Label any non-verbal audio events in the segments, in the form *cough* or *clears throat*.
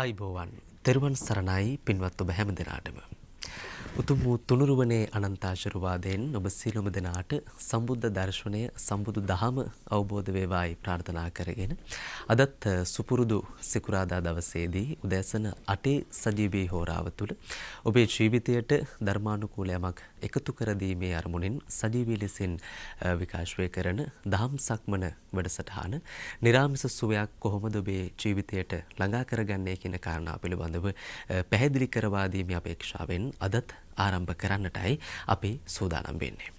ආයිබෝවන් තෙරුවන් සරණයි පින්වත් ඔබ හැම දෙනාටම. උතුම් වූ තුනුරුවනේ අනන්තාශිර්වාදයෙන් ඔබ සියලුම දෙනාට සම්බුද්ධ දර්ශනය සම්බුදු දහම අවබෝධ වේවායි ප්‍රාර්ථනා කරගෙන අදත් සුපුරුදු සිකුරාදා දවසේදී උදෑසන 8 සජීවී හෝරාව තුළ ඔබේ ජීවිතයට ධර්මානුකූල යමක් එකතු කරදීමේ අරමුණින් සජීවී ලෙසින් විකාශය කරන දහම් සක්මන වැඩසටහන නිරාමිස සුවයක් කොහොමද ඔබේ ජීවිතයට ළඟා කරගන්නේ කියන කාරණා පිළිබඳව පැහැදිලි කරවා දීමේ අපේක්ෂාවෙන් අදත් ආරම්භ කරන්නටයි අපි සූදානම් වෙන්නේ.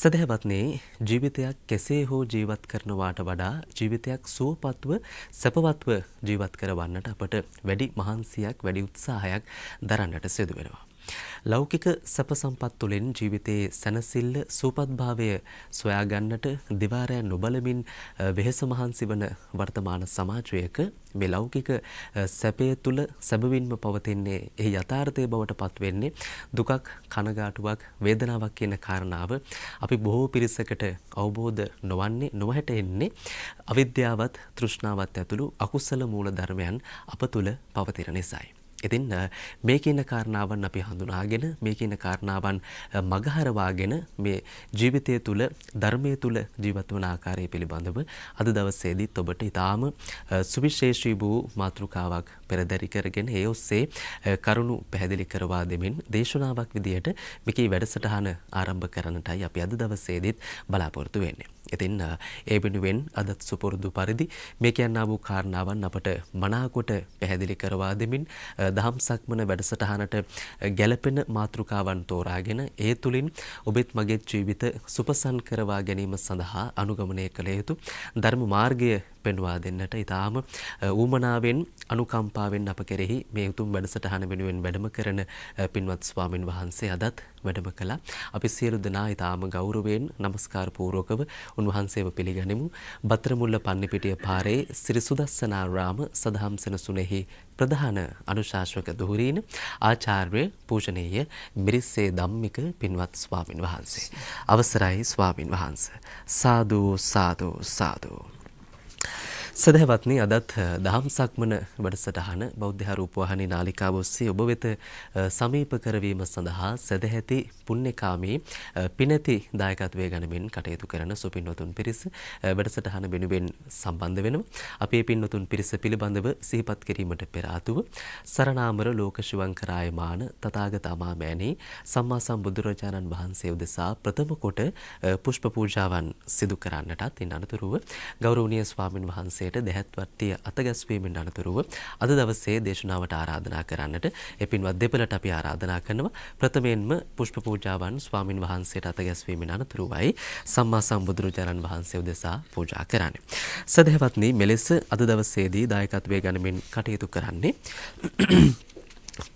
සදහවත්නේ ජීවිතයක් කෙසේ හෝ ජීවත් කරනවාට වඩා ජීවිතයක් සුවපත්ව සැපවත්ව ජීවත් කරවන්නට අපට වැඩි මහන්සියක් වැඩි උත්සාහයක් දරන්නට සිදු වෙනවා. ලෞකික සැප සම්පත් තුළින් ජීවිතයේ සැනසෙල්ල සූපත්භාවය සොයා ගන්නට දිවාරයන් නොබලමින් වෙහෙස මහන්සි වන වර්තමාන සමාජයක මේ ලෞකික සැපය තුළ සැබවින්ම පවතින්නේ එහි යථාර්ථය බවට පත්වෙන්නේ දුකක් කනගාටුවක් වේදනාවක් කියන කාරණාව අපි බොහෝ පිරිසකට අවබෝධ නොවන්නේ නොහැට එන්නේ අවිද්‍යාවත් තෘෂ්ණාවත් ඇතුළු අකුසල මූල ධර්මයන් අප තුළ පවතින නිසායි. ඉතින් මේ කියන කාරණාවන් අපි හඳුනාගෙන මේ කියන කාරණාවන් මගහරවාගෙන මේ ජීවිතය තුළ ධර්මයේ තුළ ජීවත් වන ආකාරය පිළිබඳව අද දවසේදීත් ඔබට ඊටාම සුවිශේෂී වූ මාතෘකාවක් පෙරදැරි කරගෙන ඒ ඔස්සේ කරුණු පැහැදිලි කරවා දෙමින් දේශනාවක් විදිහට මෙකී වැඩසටහන ආරම්භ කරන්නටයි අපි අද දවසේදීත් බලාපොරොත්තු වෙන්නේ. ඉතින් ඒ වෙනුවෙන් අදත් සුපුරුදු පරිදි මේ කියන්නා වූ කාරණාවන් අපට මනාකොට පැහැදිලි කරවා දෙමින් දහම් සක්මන වැඩසටහනට ගැළපෙන මාතෘකාවන් තෝරාගෙන ඒ තුලින් ඔබෙත් මගේත් ජීවිත සුපසන් කරවා ගැනීම සඳහා අනුගමනය කළ යුතු ධර්ම මාර්ගය පෙන්වා දෙන්නට ඉතාම ඌමනාවෙන් අනුකම්පාවෙන් අප කෙරෙහි මේ උතුම් වැඩසටහන වෙනුවෙන් වැඩම කරන පින්වත් ස්වාමින් වහන්සේ අදත් වැඩම කළා. අපි සියලු දෙනා ඉතාම ගෞරවයෙන් নমස්කාර පූර්වකව උන්වහන්සේව පිළිගනිමු. බතරමුල්ල පන්නිපිටිය පාරේ සිරිසුදස්සනාරාම සදහම් සෙනසුනේහි ප්‍රධාන අනුශාසක දුහුරීන ආචාර්ය පූජනීය මිරිස්සේ ධම්මික පින්වත් ස්වාමින් වහන්සේ. අවසරයි ස්වාමින් වහන්සේ. සාදු සාදු සාදු සදහවත්න අදත් දහම් සක්මන වැඩසටහන බෞද්ධ රූපවාහනි නාලිකාව ඔස්සේ ඔබ වෙත සමීප කරවීම සඳහා සැදැහැති පුණ්‍යකාමී පිනැති දායකත්වය ගනිමින් කටයුතු කරන සුපින්වතුන් පිරිස වැඩසටහන වෙනුවෙන් සම්බන්ධ වෙනවා. අපේ පින්වතුන් පිරිස පිළිබඳව සිහිපත් කිරීමට පෙර ආතුව සරණාමර ලෝක ශිවංකරායමාන තථාගත අමාමෑණී සම්මා සම්බුදුරජාණන් වහන්සේ උදෙසා ප්‍රථම කොට පුෂ්ප පූජාවන් සිදු කරන්නටත් ඉන් අනතුරුව ගෞරවනීය ස්වාමින් වහන්සේ වහන්සේට දැහැත් වට්ටිය අතගැස්වීමෙන් අනතුරුව අද දවසේ දේශනාවට ආරාධනා කරන්නට එපින්වත් දෙපළට අපි ආරාධනා කරනවා. ප්‍රථමයෙන්ම පුෂ්ප පූජාවන් ස්වාමින් වහන්සේට අතගැස්වීමෙන් අනතුරුවයි සම්මා සම්බුදුරජාණන් වහන්සේ උදෙසා පූජා කරන්නේ. සදහවත්නි මෙලෙස අද දවසේදී දායකත්වයේ ගනිමින් කටයුතු කරන්නේ *clears throat*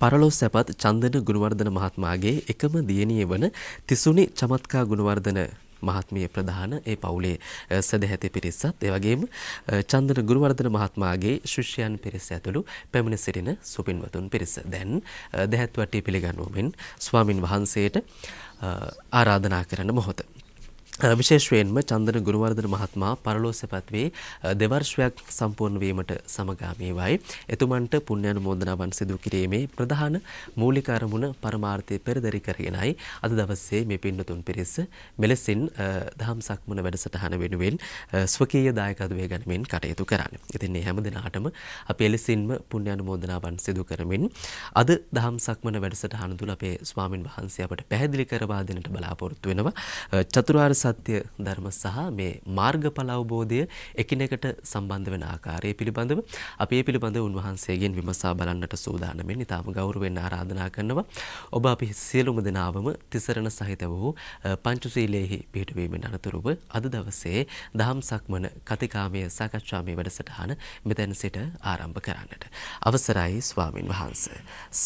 පරලොස් සැපත් චන්දන ගුණවර්ධන මහත්මාගේ එකම දියණිය වන තිසුනි චමත්කා ගුණවර්ධන මහත්මිය ප්‍රධාන ඒ පවුලේ සදැහැති පිරිසත් ඒ වගේම චන්දන ගුරුවර්ධන මහත්මයාගේ ශිෂ්‍යයන් පිරිස ඇතුළු පැමිණ සිටින සුපින්වතුන් පිරිස. දැන් දැහැත් වට්ටිය පිළිගන්වමින් ස්වාමින් වහන්සේට ආරාධනා කරන මොහොත. විශේෂයෙන්ම චන්දන ගුණවර්ධන මහත්මයා පරලෝසපත් වේ දෙවර්ෂයක් සම්පූර්ණ වීමට සමගාමී වයි. එතුමන්ට පුණ්‍යානුමෝදනාවන් සිදු කිරීමේ ප්‍රධාන මූලික අරමුණ පරමාර්ථය පෙරදරි කරගෙනයි අද දවසේ මේ පින්නතුන් පිරිස මෙලෙසින් දහම් සක්මුණ වැඩසටහන වෙනුවෙන් ස්වකීය දායකත්වයේ ගනිමින් කටයුතු කරන්නේ. ඉතින් මේ හැම දිනාටම අපි එලෙසින්ම පුණ්‍යානුමෝදනාවන් සිදු කරමින් අද දහම් සක්මුණ වැඩසටහන තුල අපේ ස්වාමින් වහන්සේ අපට පැහැදිලි කරවා දෙන්නට බලාපොරොත්තු වෙනවා. චතුරාර්ය සත්‍ය ධර්ම සහ මේ මාර්ගඵල අවබෝධය එකිනෙකට සම්බන්ධ වෙන ආකාරය පිළිබඳව අපි මේ පිළිබඳව උන්වහන්සේගෙන් විමසා බලන්නට සූදානම්ෙන් ඉතාම ගෞරවයෙන් ආරාධනා කරනවා. ඔබ අපි සියලුම දෙනාවම තිසරණ සහිත වූ පංචශීලයේහි පිහිටවීමෙන් අනතුරුව අද දවසේ දහම් සක්මන කතිකාමයේ සාකච්ඡාමේ වැඩසටහන මෙතැන සිට ආරම්භ කරන්නට. අවසරයි ස්වාමින් වහන්ස.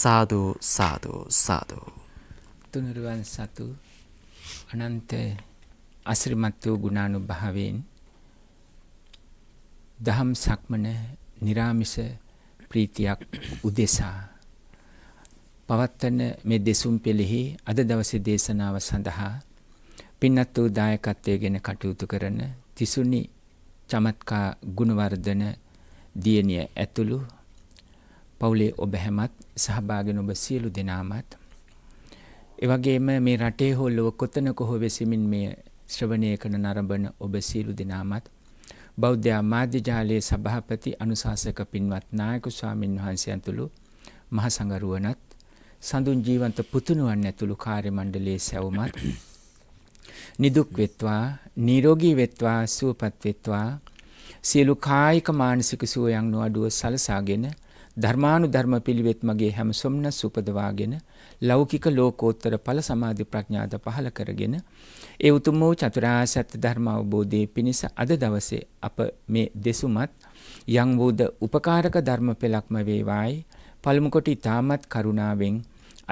සාදු සාදු සාදු. තුනුරුවන් සතු අනන්ත අසිරිමත් වූ ගුණානුභාවයෙන් දහම් සක්මන निराமிස ප්‍රීතියක් උදෙසා පවත්තන මේ දෙසුම් පෙළෙහි අද දවසේ දේශනාව සඳහා පින්නත් වූ දායකත්වයේගෙන කටයුතු කරන තිසුනි චමත්කා ගුණවර්ධන දියණිය ඇතුළු පවුලේ ඔබ හැමත් සහභාගීන ඔබ සියලු දෙනාමත් එවැගේම මේ රටේ හෝ ලොව කොතනක හෝ වෙසිමින් මේ ශ්‍රවණය කරන නරඹන ඔබ සියලු දෙනාමත් බෞද්ධ මාධ්‍ය ජාලයේ සභාපති අනුශාසක පින්වත් නායක ස්වාමින් වහන්සේ ඇතුළු මහ සංඝරුවනත් සඳුන් ජීවන්ත පුතුණුවන් ඇතුළු කාර්ය මණ්ඩලයේ සැවමත් *clears throat* නිදුක් වෙත්වා නිරෝගී වෙත්වා සුවපත් වෙත්වා සියලු කායික මානසික සුවයන් නොඅඩුව සලසාගෙන ධර්මානුධර්ම පිළිවෙත් මගේ හැම සොම්නස් උපදවාගෙන ලෞකික ලෝකෝත්තර ඵල සමාධි ප්‍රඥාද පහළ කරගෙන ඒ උතුම් වූ චතුරාර්ය සත්‍ය ධර්ම අවබෝධයේ පිණිස අද දවසේ අප මේ දෙසුමත් යම් වූද උපකාරක ධර්ම පෙළක්ම වේවායි පළමු කොට ඊටමත් කරුණාවෙන්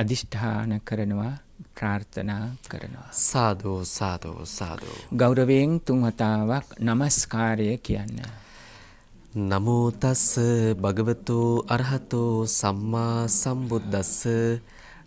අදිෂ්ඨාන කරනවා ප්‍රාර්ථනා කරනවා සාදු සාදු සාදු ගෞරවයෙන් තුන් වතාවක් নমස්කාරය කියන්න නමෝ තස් භගවතු අරහතෝ සම්මා සම්බුද්දස්ස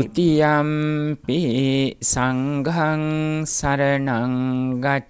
තුතියම්පි සංඝං සරණංගච්ඡ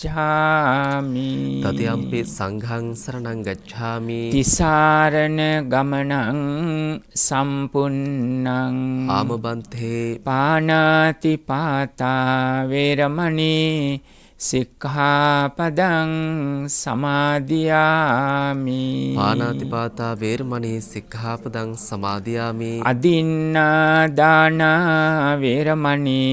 ගච්ඡාමි තතියම්පි සංඝං සරණං ගච්ඡාමි තිසරණ ගමනං සම්පුන්නං ආමබන්තේ පානාති පාතා වේරමණී සික්ඛාපදං සමාදියාමි පානාතිපාතා වේරමණී සික්ඛාපදං සමාදියාමි අදින්නා දාන වේරමණී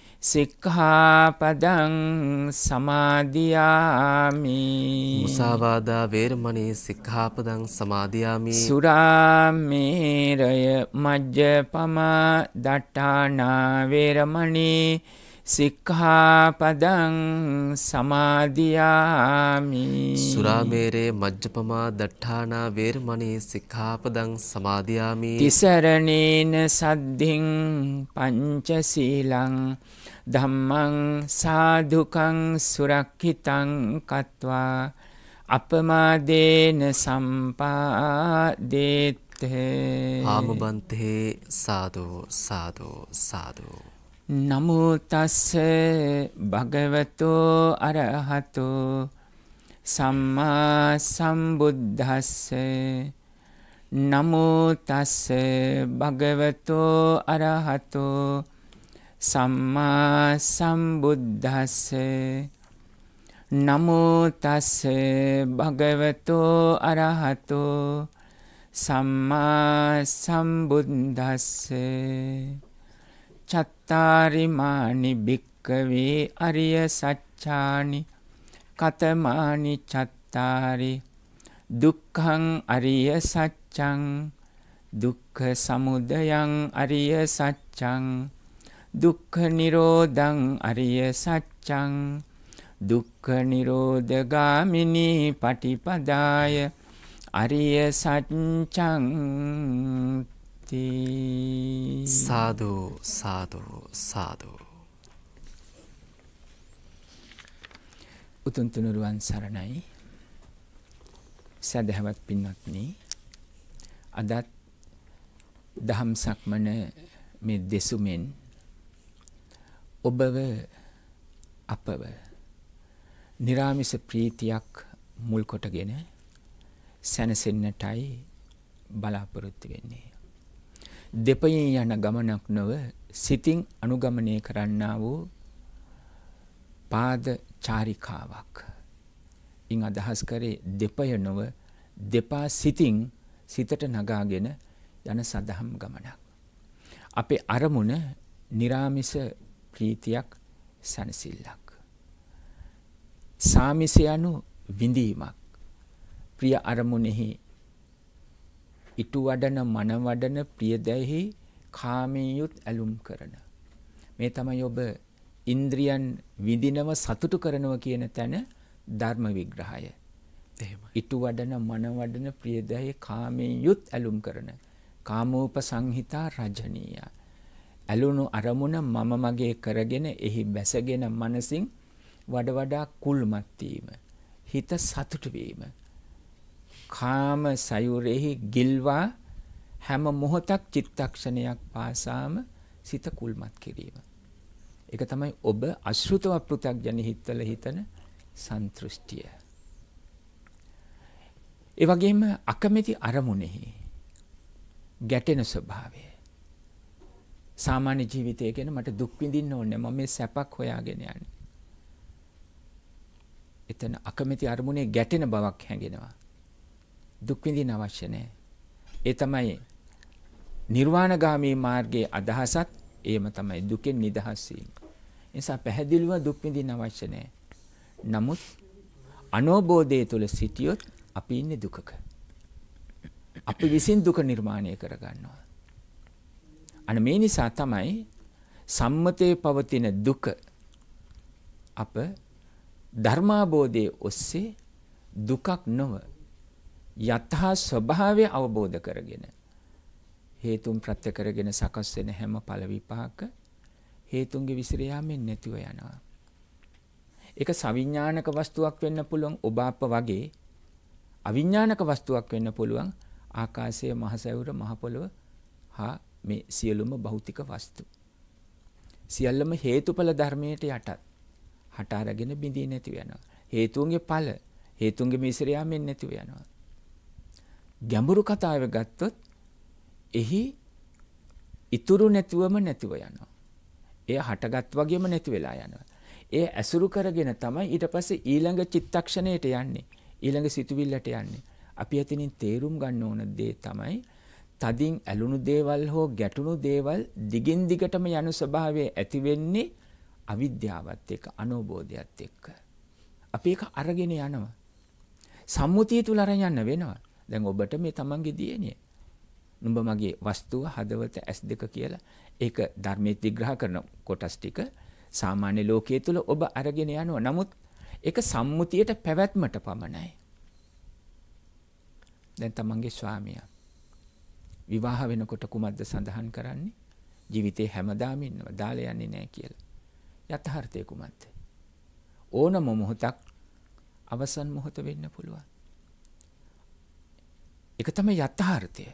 සික්ඛාපදං සමාදියාමි මුසාවාදා වේරමණී සික්ඛාපදං සමාදියාමි සුරාමේරය මජ්ජපමා දට්ඨානා වේරමණී සික්ඛාපදං සමාදියාමි සුරාමේරේ මජ්ජපමා දට්ඨානා වේරමණී සික්ඛාපදං සමාදියාමි තිසරණේන සද්ධින් පංචශීලං ධම්මං සාදුකං සුරක්ඛිතං කତ୍වා අපමාදේන සම්පාදේත් ආමබන්තේ සාදු සාදු සාදු නමෝ තස්ස භගවතෝ අරහතෝ සම්මා සම්බුද්දස්ස නමෝ තස්ස භගවතෝ අරහතෝ සම්මා සම්බුද්දස්ස නමෝ තස්ස භගවතෝ අරහතෝ සම්මා සම්බුද්දස්ස චත්තාරිමානි භික්කවේ අරිය සච්ඡානි කතමානි චත්තාරි දුක්ඛං අරිය සච්ඡං දුක්ඛ සමුදයං අරිය සච්ඡං දුක්ඛ නිරෝධං අරිය සත්‍යං දුක්ඛ නිරෝධ ගාමිනී පටිපදාය අරිය සත්‍යං සාදු සාදු සාදු උතුම් තුනුරුවන් සරණයි සදහවත් පින්වත්නි අදත් දහම් සක්මන මේ දෙසුමෙන් ඔබව අපව නිරාමිස ප්‍රීතියක් මුල් කොටගෙන සැනසෙන්නටයි බලාපොරොත්තු වෙන්නේ. දෙපයින් යන ගමනක් නොව සිතින් අනුගමනය කරන්නා වූ පාද චාරිකාවක්. ඉන් අදහස් කරේ දෙපය නොව දෙපා සිතින් සිතට නගාගෙන යන සදහම් ගමනක්. අපේ අරමුණ නිරාමිස ප්‍රීතියක් සැනසිල්ලක්. සාමිස යනු විඳීමක් ප්‍රිය අරමුණෙහි ඉටු වඩන මනවඩන ප්‍රියදැහි කාමීයුත් ඇලුම් කරන. මේ තමයි ඔබ ඉන්ද්‍රියන් විඳිනව සතුටු කරනව කියන තැන ධර්ම විග්‍රහය. ඉටු වඩන මනවඩන ප්‍රියදැහි කාමීයුත් ඇලුම් කරන. කාමෝප සංහිතා රජනීයා. ඇලුණු අරමුණ මම මගේ කරගෙන එහි බැසගෙන මනසින් වඩ වඩා කුල්මත් වීම හිත සතුට වීම කාම සයුරෙහි ගිල්වා හැම මොහොතක් චිත්තක්ෂණයක් පාසාම සිත කුල්මත් කිරීම ඒක තමයි ඔබ අශෘතව පෘථග්ජන හිතවල හිතන සන්තුෂ්ටිය ඒ වගේම අකමැති අරමුණෙහි ගැටෙන ස්වභාවය සාමාන්‍ය ජීවිතය ගැන මට දුක් විඳින්න ඕනේ මම මේ සැපක් හොයාගෙන යන්නේ. එතන අකමැති අරමුණේ ගැටෙන බවක් හැඟෙනවා. දුක් විඳින්න අවශ්‍ය නැහැ. ඒ තමයි නිර්වාණගාමී මාර්ගයේ අදහසත් ඒම තමයි දුකෙන් නිදහස් වීම. නිසා පැහැදිලිව දුක් විඳින්න අවශ්‍ය නැහැ. නමුත් අනෝබෝධය තුල සිටියොත් අපි ඉන්නේ දුකක. අපි විසින් දුක නිර්මාණය කරගන්නවා. අන්න මේ නිසා තමයි සම්මතයේ පවතින දුක අප ධර්මාබෝධයේ ඔස්සේ දුකක් නොව යථා ස්වභාවය අවබෝධ කරගෙන හේතුන් ප්‍රත්‍ය කරගෙන සකස් වෙන හැම ඵල විපාක හේතුන්ගේ විසිර යාමෙන් නැතිව යනවා. ඒක සවිඥානික වස්තුවක් වෙන්න පුළුවන් ඔබ අප වගේ අවිඥානික වස්තුවක් වෙන්න පුළුවන් ආකාශයේ මහ සැවුර මහ පොළව හා මේ සියලුම භෞතික වස්තු. සියල්ලම හේතුඵල ධර්මයට යටත් හට අරගෙන බිඳී නැතිව යනවා. හේතුන්ගේ ඵල හේතුන්ගේ මිශ්‍රයා මෙන් නැතිව යනවා. ගැඹුරු කතාව ගත්තොත් එහි ඉතුරු නැතුවම නැතිව යනවා. එය හටගත් වගේම නැති වෙලා යනවා. ඒ ඇසුරු කරගෙන තමයි ඊට පස්සේ ඊළඟ චිත්තක්ෂණයට යන්නේ. ඊළඟ සිතුවිල්ලට යන්නේ. අපි ඇතිනින් තේරුම් ගන්න ඕන දේ තමයි තදින් ඇලුණු දේවල් හෝ ගැටුණු දේවල් දිගින් දිගටම යනු ස්වභාවය ඇති වෙන්නේ අවිද්‍යාවත් එක්ක අනෝබෝධයත් එක්ක. අපි ඒක අරගෙන යනවා. සම්මුතිය තුල අරන් යන්න වෙනවා. දැන් ඔබට මේ තමන්ගේ දියණිය නුඹ මගේ වස්තුව හදවත S2 කියලා ඒක ධර්මයේ විග්‍රහ කරන කොටස් ටික සාමාන්‍ය ලෝකයේ තුල ඔබ අරගෙන යනවා. නමුත් ඒක සම්මුතියට පැවැත්මට පමණයි. දැන් තමන්ගේ ස්වාමියා විවාහ වෙනකොට කුමක්ද සඳහන් කරන්නේ? ජීවිතේ හැමදාම ඉන්නවා. දාලා යන්නේ නැහැ කියලා. යථාර්ථය කුමක්ද? ඕනම මොහොතක් අවසන් මොහොත වෙන්න පුළුවන්. ඒක තමයි යථාර්ථය.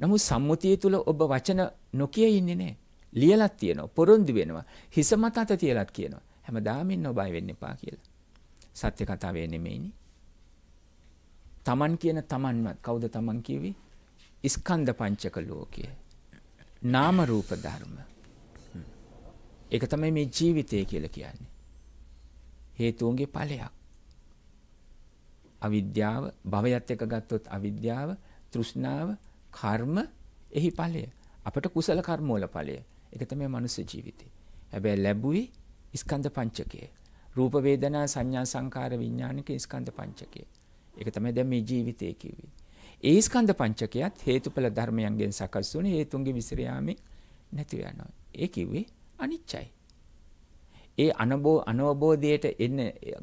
නමුත් සම්මුතිය තුල ඔබ වචන නොකිය ඉන්නේ නැහැ. ලියලක් තියෙනවා, පොරොන්දු වෙනවා, හිස මත අත තියලක් කියනවා. හැමදාම ඉන්න ඔබයි වෙන්න එපා කියලා. සත්‍ය කතාවේ නෙමෙයිනේ. Taman කියන Tamanවත් කවුද Taman කිව්වේ? ස්කන්ධ පංචක ලෝකය. නාම රූප ධර්ම. ඒක තමයි මේ ජීවිතය කියලා කියන්නේ. හේතුන්ගේ ඵලයක්. අවිද්‍යාව භවයත් එක්ක ගත්තොත් අවිද්‍යාව, තෘෂ්ණාව, කර්ම එහි ඵලය. අපට කුසල කර්ම වල ඵලය. ඒක තමයි මනුස්ස ජීවිතේ. හැබැයි ලැබුවේ ස්කන්ධ පංචකය. රූප වේදනා සංඥා සංකාර විඥානික ස්කන්ධ පංචකය. ඒක තමයි දැන් මේ ජීවිතේ කිව්වේ. ඒ ස්කන්ධ පංචකයත් හේතුඵල ධර්මයන්ගෙන් සකස් වුණු හේතුන්ගේ විසිර යාමෙන් නැති වෙනවා. ඒ කිව්වේ අනිච්චයි. ඒ අනබෝ අනවබෝධයට එන්න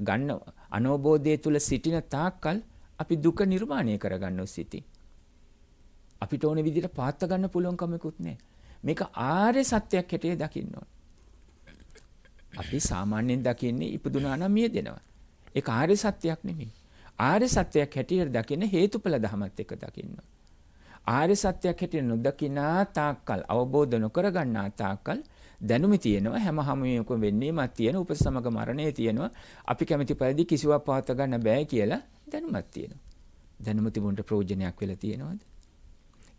ගන්න අනවබෝධය තුල සිටින තාක්කල් අපි දුක නිර්මාණය කරගන්නෝ සිටි. අපිට ඕන විදිහට පාත්ත ගන්න පුළුවන් කමකුත් නැහැ. මේක ආර්ය සත්‍යයක් හැටියට දකින්න ඕන. අපි සාමාන්‍යයෙන් දකින්නේ ඉපදුනා නම් මියදෙනවා. ඒක ආර්ය සත්‍යයක් නෙමෙයි. ආර්ය සත්‍යයක් හැටියට දකින හේතුඵල ධමත් එක දකින්න. ආර්ය සත්‍යයක් හැටියට නොදකිනා තාක්කල් අවබෝධ නොකරගන්නා තාක්කල් දැනුමි තියෙනවා හැම හැමියකම වෙන්නේමත් තියෙන උපසමග මරණය තියෙනවා අපි කැමති පරිදි කිසිවක් පවත්වා ගන්න බෑ කියලා දැනුමක් තියෙනවා. දැනුම තිබුණට ප්‍රයෝජනයක් වෙලා තියෙනවද?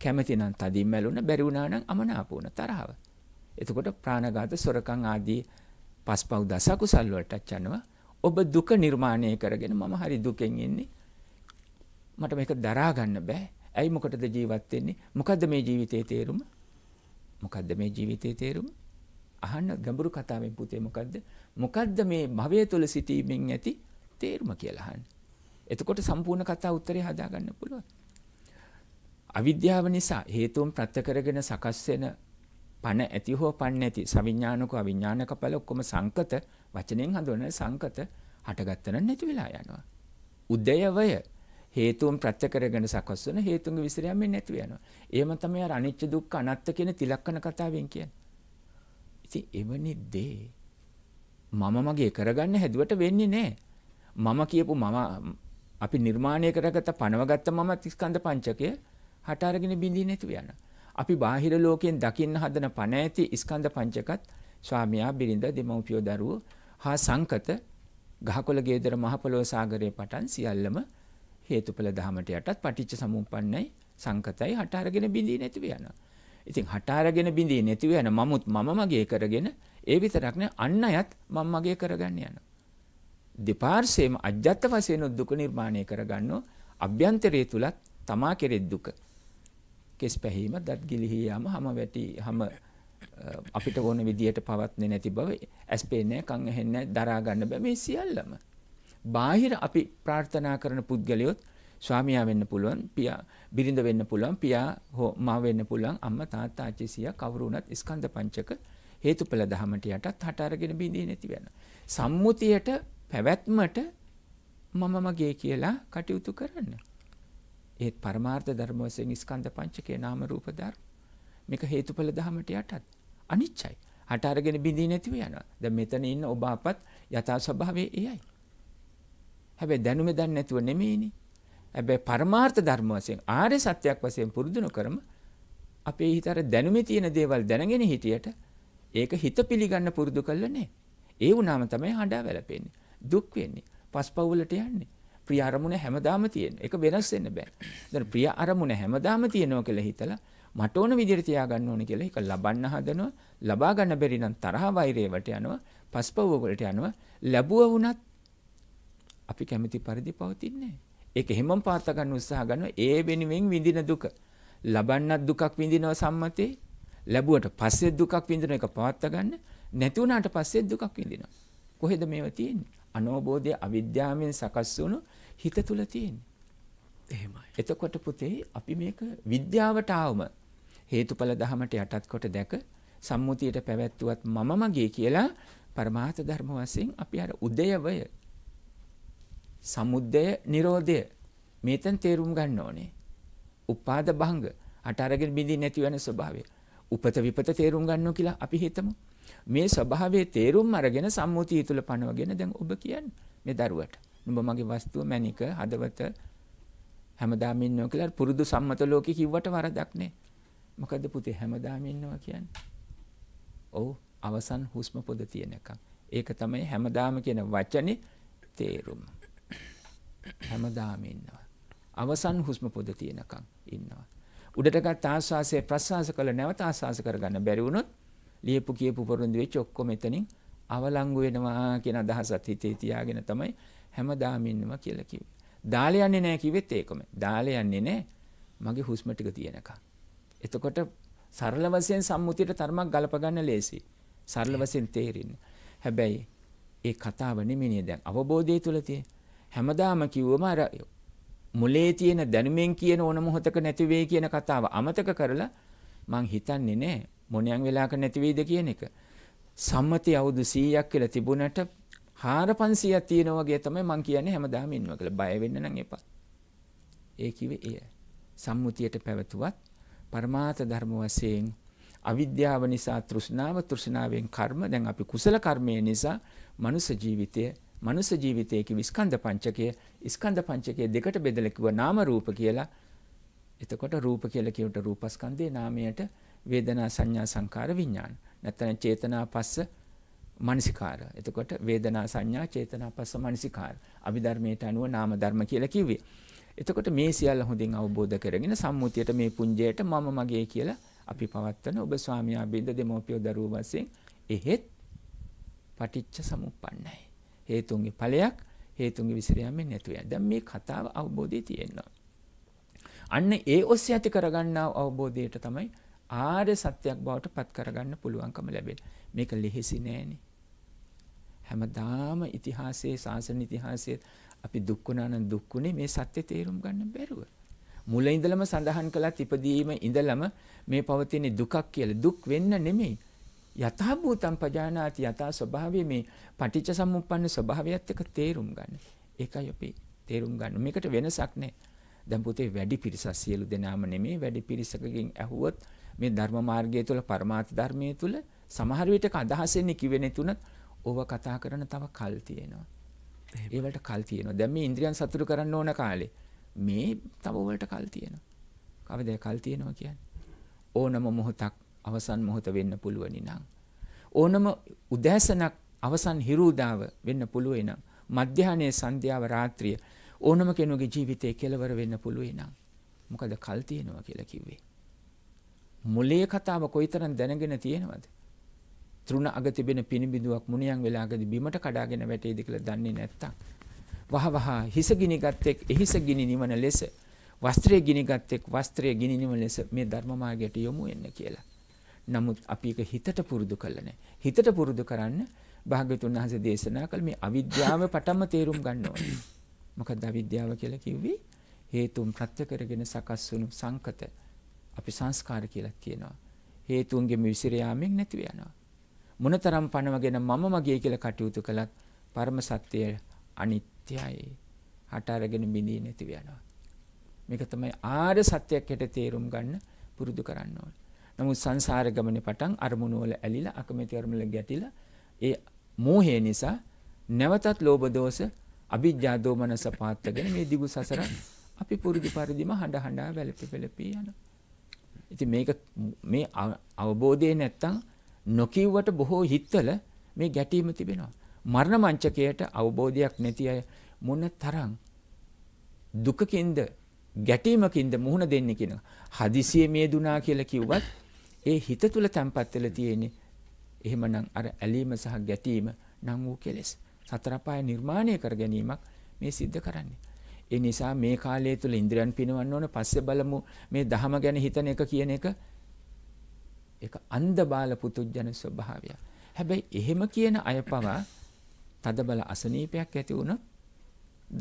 කැමති නම් තදින් මැලුණ බැරි වුණා නම් අමනාප වුණ තරහව. එතකොට ප්‍රාණඝාත සොරකම් ආදී පස්පව් දස කුසල් වලට යනවා ඔබ දුක නිර්මාණය කරගෙන මම හරි දුකෙන් ඉන්නේ. මට මේක දරා ගන්න බෑ. ඇයි මොකටද ජීවත් වෙන්නේ? මොකද්ද මේ ජීවිතයේ තේරුම? මොකද්ද මේ ජීවිතයේ තේරුම? අහන්න ගැඹුරු කතාවෙන් පුතේ මොකද්ද? මොකද්ද මේ භවය තුල සිටීමෙන් ඇති තේරුම කියලා අහන්න. එතකොට සම්පූර්ණ කතාව උත්තරේ හදාගන්න පුළුවන්. අවිද්‍යාව නිසා හේතුන් ප්‍රත්‍ය කරගෙන සකස් වෙන පණ ඇති හෝ පණ නැති සවිඥානික අවිඥානික ඵල ඔක්කොම සංකත වචනෙන් හඳුනන සංකත හටගත්තන නැති වෙලා යනවා. උදයවය හේතුන් ප්‍රත්‍ය කරගෙන සකස් වෙන හේතුන්ගේ විසිරීමෙන් නැති වෙනවා. එහෙම තමයි අර අනිච්ච දුක්ඛ අනාත්ත කියන තිලක්කන කතාවෙන් කියන්නේ. ඉතින් එවැනි දේ මම මගේ කරගන්න හැදුවට වෙන්නේ නැහැ. මම කියපු මම අපි නිර්මාණය කරගත්ත පනවගත්ත මම ස්කන්ධ පංචකය හට අරගෙන බිඳින් නැතුව යනවා. අපි බාහිර ලෝකයෙන් දකින්න හදන පණ ඇති ස්කන්ධ පංචකත් ස්වාමියා බිරිඳ දෙමව්පියෝ දරුවෝ හා සංකත ගහකොළ ගේදර මහ පොළොව සාගරයේ පටන් සියල්ලම හේතුඵල ධමයට යටත් පටිච්ච සමුප්පන්නයි සංකතයි හට අරගෙන බිඳී නැතිව යනවා. ඉතින් හට අරගෙන බිඳී නැතිව යන මමුත් මම මගේ කරගෙන ඒ විතරක් නෑ අන් අයත් මම මගේ කරගන්න යනවා. දෙපාර්ශ්වයේම අජත්ත වශයෙන් දුක නිර්මාණය කරගන්නෝ අභ්‍යන්තරයේ තුලත් තමා කෙරෙත් දුක. කෙස් පැහිම, දත් ගිලිහි යාම, හැම වැටි හැම අපිට ඕන විදියට පවත්න්නේ නැති බව ඇස් පේන්නේ කන් ඇහෙන්නේ දරා ගන්න බෑ මේ සියල්ලම. බාහිර අපි ප්‍රාර්ථනා කරන පුද්ගලයොත් ස්වාමියා වෙන්න පුළුවන්, පියා බිරිඳ වෙන්න පුළුවන්, පියා හෝ මා වෙන්න පුළුවන්, අම්මා තාත්තා ආච්චි සීයා කවුරු වුණත් ස්කන්ධ පංචක හේතුඵල ධහමට යටත් හට අරගෙන බිඳී නැති වෙන. සම්මුතියට පැවැත්මට මම මගේ කියලා කටයුතු කරන්න. ඒත් පරමාර්ථ ධර්ම වශයෙන් ස්කන්ධ පංචකේ නාම රූප ධර්ම. මේක හේතුඵල ධමයට යටත්. අනිච්චයි. හට අරගෙන බිඳී නැතිව යනවා. දැන් මෙතන ඉන්න ඔබ අපත් යථා ස්වභාවයේ එයයි. හැබැයි දැනුම දන්නේ නැතුව නෙමෙයිනේ. හැබැයි පරමාර්ථ ධර්ම වශයෙන් ආර්ය සත්‍යයක් වශයෙන් පුරුදු කරම අපේ හිත අර දැනුමේ තියෙන දේවල් දැනගෙන හිටියට ඒක හිත පිළිගන්න පුරුදු කළා නේ. ඒ වුණාම තමයි හඬා වැළපෙන්නේ. දුක් වෙන්නේ. පස්පව් වලට යන්නේ. ප්‍රිය අරමුණ හැමදාම තියෙන. ඒක වෙනස් වෙන්න බෑ. දැන් ප්‍රිය අරමුණ හැමදාම තියෙනවා කියලා හිතලා මට ඕන විදිහට තියාගන්න ඕනේ කියලා ඒක ලබන්න හදනවා. ලබා ගන්න බැරි නම් තරහ වෛරය වට යනවා. පස්පව වලට යනවා. ලැබුවා වුණත් අපි කැමති පරිදි පවතින්නේ ඒක හැමම පාත ගන්න උත්සාහ ගන්නවා ඒ වෙනුවෙන් විඳින දුක ලබන්නත් දුකක් විඳිනව සම්මතේ ලැබුවට පස්සේ දුකක් විඳින එක පවත්ත ගන්න නැති වුණාට පස්සේ දුකක් විඳිනවා කොහෙද මේව තියෙන්නේ අනෝබෝධය අවිද්‍යාවෙන් සකස් වුණු හිත තුල තියෙන්නේ. එහෙමයි. එතකොට පුතේ අපි මේක විද්‍යාවට ආවම හේතුඵල ධහමට යටත් කොට දැක සම්මුතියට පැවැත්වුවත් මම මගේ කියලා පරමාර්ථ ධර්ම වශයෙන් අපි අර උදයවය සමුද්දය නිරෝධය මේතෙන් තේරුම් ගන්න ඕනේ. උපාද භංග අට අරගෙන බිඳින් නැති වෙන ස්වභාවය. උපත විපත තේරුම් ගන්නවා කියලා අපි හිතමු. මේ ස්වභාවයේ තේරුම් අරගෙන සම්මුතිය තුල පනවගෙන දැන් ඔබ කියන්නේ මේ දරුවට. නුඹ මගේ වස්තුව මැනික හදවත හැමදාම ඉන්නවා කියලා පුරුදු සම්මත ලෝකේ කිව්වට වරදක් නෑ. මොකද පුතේ හැමදාම ඉන්නවා කියන්නේ. ඔව් අවසන් හුස්ම පොද තියෙනකම්. ඒක තමයි හැමදාම කියන වචනේ තේරුම. හැමදාම ඉන්නවා. අවසන් හුස්ම පොද තියෙනකම් ඉන්නවා. උඩට ගත් ආස්වාසය ප්‍රසවාස කළ නැවත ආස්වාස කරගන්න බැරි වුණොත් ලියපු කියපු පොරොන්දු වෙච්ච ඔක්කොම එතනින් අවලංගු වෙනවා කියන අදහසත් හිතේ තියාගෙන තමයි හැමදාම ඉන්නවා කියලා කිව්වේ. දාල යන්නේ නැහැ කිව්වෙත් ඒකම. දාල යන්නේ නැහැ මගේ හුස්ම ටික තියෙනකන්. එතකොට සරල වශයෙන් සම්මුතියට තරමක් ගලප ගන්න ලේසි. සරල වශයෙන් තේරෙන්නේ. හැබැයි ඒ කතාව නෙමෙයි දැන් අවබෝධය තුල තියෙන. හැමදාම කිව්වම අර මුලේ තියෙන දැනුමෙන් කියන ඕන මොහොතක නැති වෙයි කියන කතාව අමතක කරලා මං හිතන්නේ නැහැ මොණයන් වෙලාක නැති වෙයිද කියන එක. සම්මති අවුරුදු 100ක් කියලා තිබුණට 4500ක් තියෙනවා වගේ තමයි මම කියන්නේ හැමදාම ඉන්නවා කියලා. බය වෙන්න නම් එපා. ඒ කිව්වේ එය. සම්මුතියට පැවතුවත් පරමාර්ථ ධර්ම වශයෙන් අවිද්‍යාව නිසා තෘෂ්ණාව තෘෂ්ණාවෙන් කර්ම දැන් අපි කුසල කර්මය නිසා මනුෂ්‍ය ජීවිතය මනුෂ්‍ය ජීවිතයේ කිවි ස්කන්ධ පංචකය ස්කන්ධ පංචකය දෙකට බෙදලා කිව්වා නාම රූප කියලා එතකොට රූප කියලා කියවට රූපස්කන්ධේ නාමයට වේදනා සංඥා සංකාර විඥාන. නැත්නම් චේතනා පස්ස මනසිකාර. එතකොට වේදනා සංඥා චේතනා පස්ස මනසිකාර. අභිධර්මයට අනුව නාම ධර්ම කියලා කිව්වේ. එතකොට මේ සියල්ල හොඳින් අවබෝධ කරගෙන සම්මුතියට මේ පුඤ්ජයට මම මගේ කියලා අපි පවත්වන ඔබ ස්වාමියා බින්ද දෙමෝපියෝ දරුවෝ වශයෙන් එහෙත් පටිච්ච සමුප්පන්නයි. හේතුන්ගේ ඵලයක් හේතුන්ගේ විසර යන්නේ නැතුව යන. දැන් මේ කතාව අවබෝධය තියෙනවා. අන්න ඒ ඔස්සේ ඇති කරගන්නා අවබෝධයට තමයි ආර්ය සත්‍යයක් බවට පත් කරගන්න පුළුවන්කම ලැබෙන. මේක ලිහිසි නෑනේ. හැමදාම ඉතිහාසයේ සාසන ඉතිහාසයේ අපි දුක්ුණාන දුක්ුණේ මේ සත්‍ය තේරුම් ගන්න බැරුව. මුල ඉඳලම සඳහන් කළත් ඉපදීම ඉඳලම මේ පවතින දුකක් කියලා දුක් වෙන්න නෙමෙයි. යථා භූතම් පජානාති යථා ස්වභාවය මේ පටිච්ච සම්මුප්පන්න ස්වභාවයත් එක්ක තේරුම් ගන්න. ඒකයි අපි තේරුම් ගන්න. මේකට වෙනසක් නැහැ. දැන් පුතේ වැඩි පිරිසක් සියලු දෙනාම නෙමෙයි වැඩි පිරිසකකින් ඇහුවොත් මේ ධර්ම මාර්ගය තුල පරමාර්ථ ධර්මයේ තුල සමහර විටක අදහසෙන්නේ කිවෙන්නේ තුනත් ඕව කතා කරන තව කල් තියෙනවා. ඒවලට කල් තියෙනවා. දැන් මේ ඉන්ද්‍රියන් සතුටු කරන්න ඕන කාලේ මේ තව වලට කල් තියෙනවා. කවදද කල් තියෙනවා කියන්නේ? ඕනම මොහොතක් අවසන් මොහොත වෙන්න පුළුවනි නම් ඕනම උදෑසනක් අවසන් හිරුදාව වෙන්න පුළුවන් නම් මධ්‍යහනයේ සන්ධ්‍යාව රාත්‍රිය ඕනම කෙනෙකුගේ ජීවිතේ කෙලවර වෙන්න පුළුවන් නම් මොකද කල් තියෙනවා කියලා කිව්වේ මොලේ කතාව කොයිතරම් දැනගෙන තියෙනවද? තෘණ අග තිබෙන පිනිබිඳුවක් මුනියන් වෙලාගදී බිමට කඩාගෙන වැටෙයිද කියලා දන්නේ නැත්තම් වහවහ හිස ගිනි ගත්තෙක් එහිස ගිනි නිවන ලෙස වස්ත්‍රය ගිනි ගත්තෙක් වස්ත්‍රය ගිනි නිවන ලෙස මේ ධර්ම මාර්ගයට යොමු වෙන්න කියලා. නමුත් අපි ඒක හිතට පුරුදු කළ නැහැ. හිතට පුරුදු කරන්න භාග්‍යතුන් වහන්සේ දේශනා කළ මේ අවිද්‍යාව පටන්ම තේරුම් ගන්න ඕනේ. මොකද අවිද්‍යාව කියලා කිව්වේ හේතුන් ප්‍රත්‍ය කරගෙන සකස් වුණු සංකත අපි සංස්කාර කියලා කියනවා. හේතුන්ගේ මිවිසිර යාමෙන් නැතිව යනවා. මොනතරම් පණවගෙන මම මගේ කියලා කටයුතු කළත් පරම සත්‍යය අනිත්‍යයි. හට අරගෙන බිඳී නැතිව යනවා. මේක තමයි ආර්ය සත්‍යයක් හැට තේරුම් ගන්න පුරුදු කරන්න ඕනේ. නමුත් සංසාර ගමනේ පටන් අරමුණු වල ඇලිලා අකමැති අරමුණ වල ගැටිලා ඒ මෝහය නිසා නැවතත් ලෝභ දෝෂ අවිජ්ජා දෝමනස පාත්තගෙන මේ දිගු සසර අපි පුරුදු පරිදිම හඬ හඬා වැළපි වැළපි යනවා. ඉතින් මේක මේ අවබෝධය නැත්තම් නොකියුවට බොහෝ හිතවල මේ ගැටීම තිබෙනවා. මරණ මංචකයට අවබෝධයක් නැති අය මොන තරම් දුකකින්ද ගැටීමකින්ද මුහුණ දෙන්නේ කියන හදිසියේ මේ දුනා කියලා කිව්වත් ඒ හිත තුල තැම්පත් වෙලා තියෙන්නේ එහෙමනම් අර ඇලීම සහ ගැටීම නම් වූ කෙලෙස්. සතර පාය නිර්මාණය කර ගැනීමක් මේ සිද්ධ කරන්නේ. ඒ නිසා මේ කාලය තුළ ඉන්ද්‍රයන් පිනවන්න ඕන පස්සේ බලමු මේ දහම ගැන හිතන එක කියන එක ඒක අන්ධබාල පුතුජන ස්වභාවය. හැබැයි එහෙම කියන අය පවා තදබල අසනීපයක් ඇති වුණොත්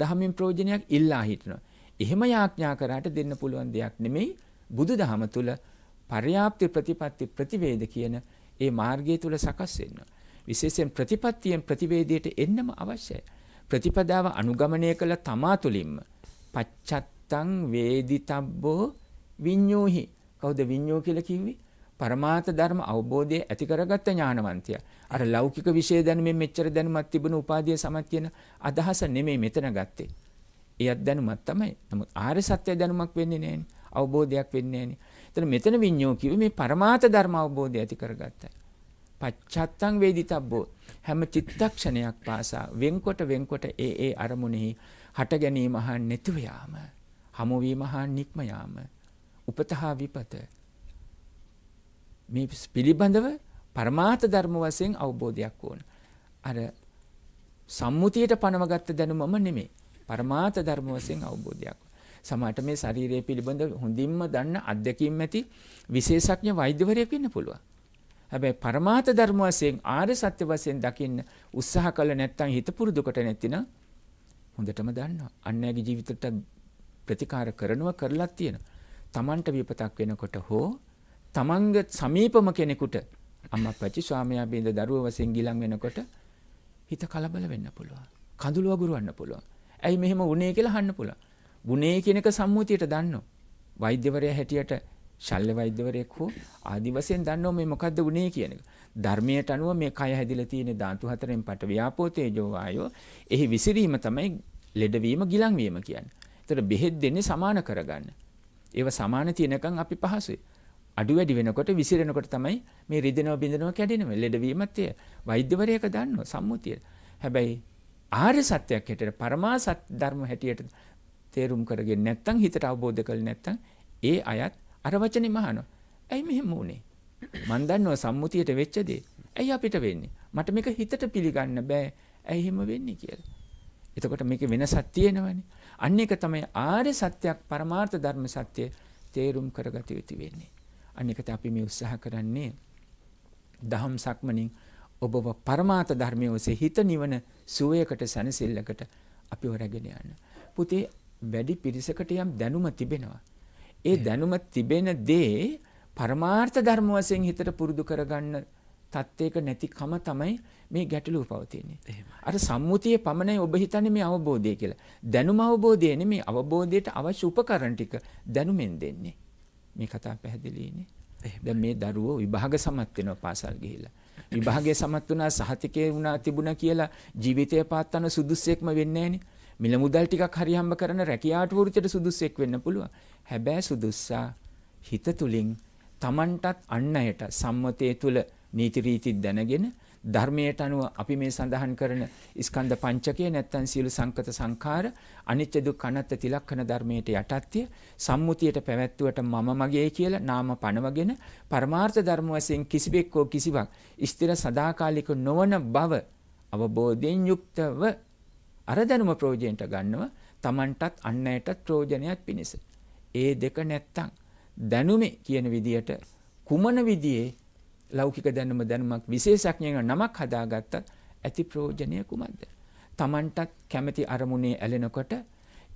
දහමින් ප්‍රයෝජනයක් ඉල්ලා හිටිනවා. එහෙම යාඥා කරාට දෙන්න පුළුවන් දෙයක් නෙමෙයි බුදුදහම තුල පර්‍යාප්ති ප්‍රතිපatti ප්‍රතිවේද කියන ඒ මාර්ගය තුල සකස් වෙනවා. විශේෂයෙන් ප්‍රතිපත්තියෙන් ප්‍රතිවේදයට එන්නම අවශ්‍යයි. ප්‍රතිපදාව අනුගමනය කළ තමා තුළින්ම පච්චත්තං වේදිතබ්බෝ විඤ්ඤෝහි කවුද විඤ්ඤෝ කියලා කිව්වේ පරමාර්ථ ධර්ම අවබෝධය ඇති කරගත්ත ඥානවන්තයා අර ලෞකික විශේෂ දැනුමෙන් මෙච්චර දැනුමක් තිබුණු උපාධිය සමත් කියන අදහස නෙමෙයි මෙතන ගත්තේ. එයත් දැනුමක් තමයි. නමුත් ආර්ය සත්‍ය දැනුමක් වෙන්නේ නැහෙනි. අවබෝධයක් වෙන්නේ නැහෙනි. එතන මෙතන විඤ්ඤෝ කිව්වේ මේ පරමාර්ථ ධර්ම අවබෝධය ඇති කරගත්තයි. පච්චත්තං වේදිතබ්බෝ හැම චිත්තක්ෂණයක් පාසා වෙන්කොට වෙන්කොට ඒ ඒ අරමුණෙහි හට ගැනීම හා නැතිව යාම හමු වීම හා නික්ම යාම උපත හා විපත මේ පිළිබඳව පරමාර්ථ ධර්ම වශයෙන් අවබෝධයක් ඕන අර සම්මුතියට පනවගත්ත දැනුමම නෙමෙයි පරමාර්ථ ධර්ම වශයෙන් අවබෝධයක් සමහරට මේ ශරීරය පිළිබඳ හොඳින්ම දන්න අධ්‍යක්ීම් ඇති විශේෂඥ වෛද්‍යවරයෙක් වෙන්න පුළුවන් හැබැයි පරමාර්ථ ධර්ම වශයෙන් ආර්ය සත්‍ය වශයෙන් දකින්න උත්සාහ කළ නැත්නම් හිත පුරුදුකට නැතිනම් හොඳටම දන්නවා. අන්නෑගේ ජීවිතයට ප්‍රතිකාර කරනවා කරලා තියෙනවා. Tamanට විපතක් වෙනකොට හෝ Tamange සමීපම කෙනෙකුට අම්මා පැචි ස්වාමියා බින්ද දරුවෝ වශයෙන් ගිලන් වෙනකොට හිත කලබල වෙන්න පුළුවන්. කඳුළු වගුරවන්න පුළුවන්. ඇයි මෙහෙම වුනේ කියලා අහන්න පුළුවන්. වුනේ කියන එක සම්මුතියට දන්නෝ. වෛද්‍යවරයා හැටියට ශල්්‍ය වෛද්‍යවරයෙක් හෝ ආදි වශයෙන් දන්නෝ මේ මොකද්ද උනේ කියන එක. ධර්මයට අනුව මේ කය හැදිලා තියෙන ධාතු හතරෙන් පට ව්‍යාපෝ තේජෝ වායෝ එහි විසිරීම තමයි ලෙඩවීම ගිලන් වීම කියන්නේ. ඒතර බෙහෙත් දෙන්නේ සමාන කරගන්න. ඒව සමාන තියෙනකන් අපි පහසුයි. අඩු වැඩි වෙනකොට විසිරෙනකොට තමයි මේ රිදෙනවා බිඳෙනවා කැඩෙනවා ලෙඩවීමත් ඒ වෛද්‍යවරයෙක් දන්නෝ සම්මුතිය. හැබැයි ආර්ය සත්‍යයක් හැටියට පරමා සත්‍ය ධර්ම හැටියට තේරුම් කරගෙන නැත්නම් හිතට අවබෝධ කරගන්න නැත්නම් ඒ අයත් අර වචනේ මහනවා. ඇයි මෙහෙම වුනේ? මන් දන්නවා සම්මුතියට වෙච්ච දේ. ඇයි අපිට වෙන්නේ? මට මේක හිතට පිළිගන්න බෑ. ඇයි එහෙම වෙන්නේ කියලා. එතකොට මේකේ වෙනසක් තියෙනවනේ. අන්න එක තමයි ආර්ය සත්‍යයක් පරමාර්ථ ධර්ම සත්‍ය තේරුම් කරගත යුතු වෙන්නේ. අන්න එකට අපි මේ උත්සාහ කරන්නේ දහම් සක්මණින් ඔබව පරමාර්ථ ධර්මයේ ඔසේ හිත නිවන සුවයකට සැනසෙල්ලකට අපිව රැගෙන යන්න. පුතේ වැඩි පිරිසකට යම් දැනුම තිබෙනවා. ඒ දැනුම තිබෙන දේ පරමාර්ථ ධර්ම වශයෙන් හිතට පුරුදු කරගන්න තත්ත්වයක නැතිකම තමයි මේ ගැටලුව පවතින්නේ. අර සම්මුතියේ පමණයි ඔබ හිතන්නේ මේ අවබෝධය කියලා. දැනුම අවබෝධය නෙමේ අවබෝධයට අවශ්‍ය උපකරණ ටික දැනුමෙන් දෙන්නේ. මේ කතාව පැහැදිලිනේ. දැන් මේ දරුවෝ විභාග සමත් වෙනවා පාසල් ගිහිලා. විභාගයේ සමත් වුණා සහතිකේ වුණා තිබුණා කියලා ජීවිතය පාත්තන සුදුස්සෙක්ම වෙන්නේ නැහනේ. මිල මුදල් ටිකක් හරි හම්බ කරන රැකියාට වෘත්තියට සුදුස්සෙක් වෙන්න පුළුවන්. හැබැයි සුදුස්සා හිත තුලින් Tamanටත් අන් අයට සම්මතය තුල නීති රීති දැනගෙන ධර්මයට අනුව අපි මේ සඳහන් කරන ස්කන්ධ පංචකය නැත්තම් සියලු සංකත සංඛාර අනිත්‍ය දුක් අනත්ත්‍ය තිලක්කන ධර්මයට යටත්ය සම්මුතියට පැවැත්වුවට මම මගේ කියලා නාම පනවගෙන පරමාර්ථ ධර්ම වශයෙන් කිසිවෙක් හෝ කිසිවක් ස්ථිර සදාකාලික නොවන බව අවබෝධයෙන් යුක්තව අර දැනුම ප්‍රයෝජනයට ගන්නව Tamanටත් අන් අයටත් ප්‍රයෝජනයක් පිණිස. ඒ දෙක නැත්තම් දැනුමේ කියන විදියට කුමන විදියේ ලෞකික දැනුම දැනුමක් විශේෂඥයෙක් නමක් හදාගත්තත් ඇති ප්‍රයෝජනය කුමක්ද? Tamanටත් කැමැති අරමුණේ ඇලෙනකොට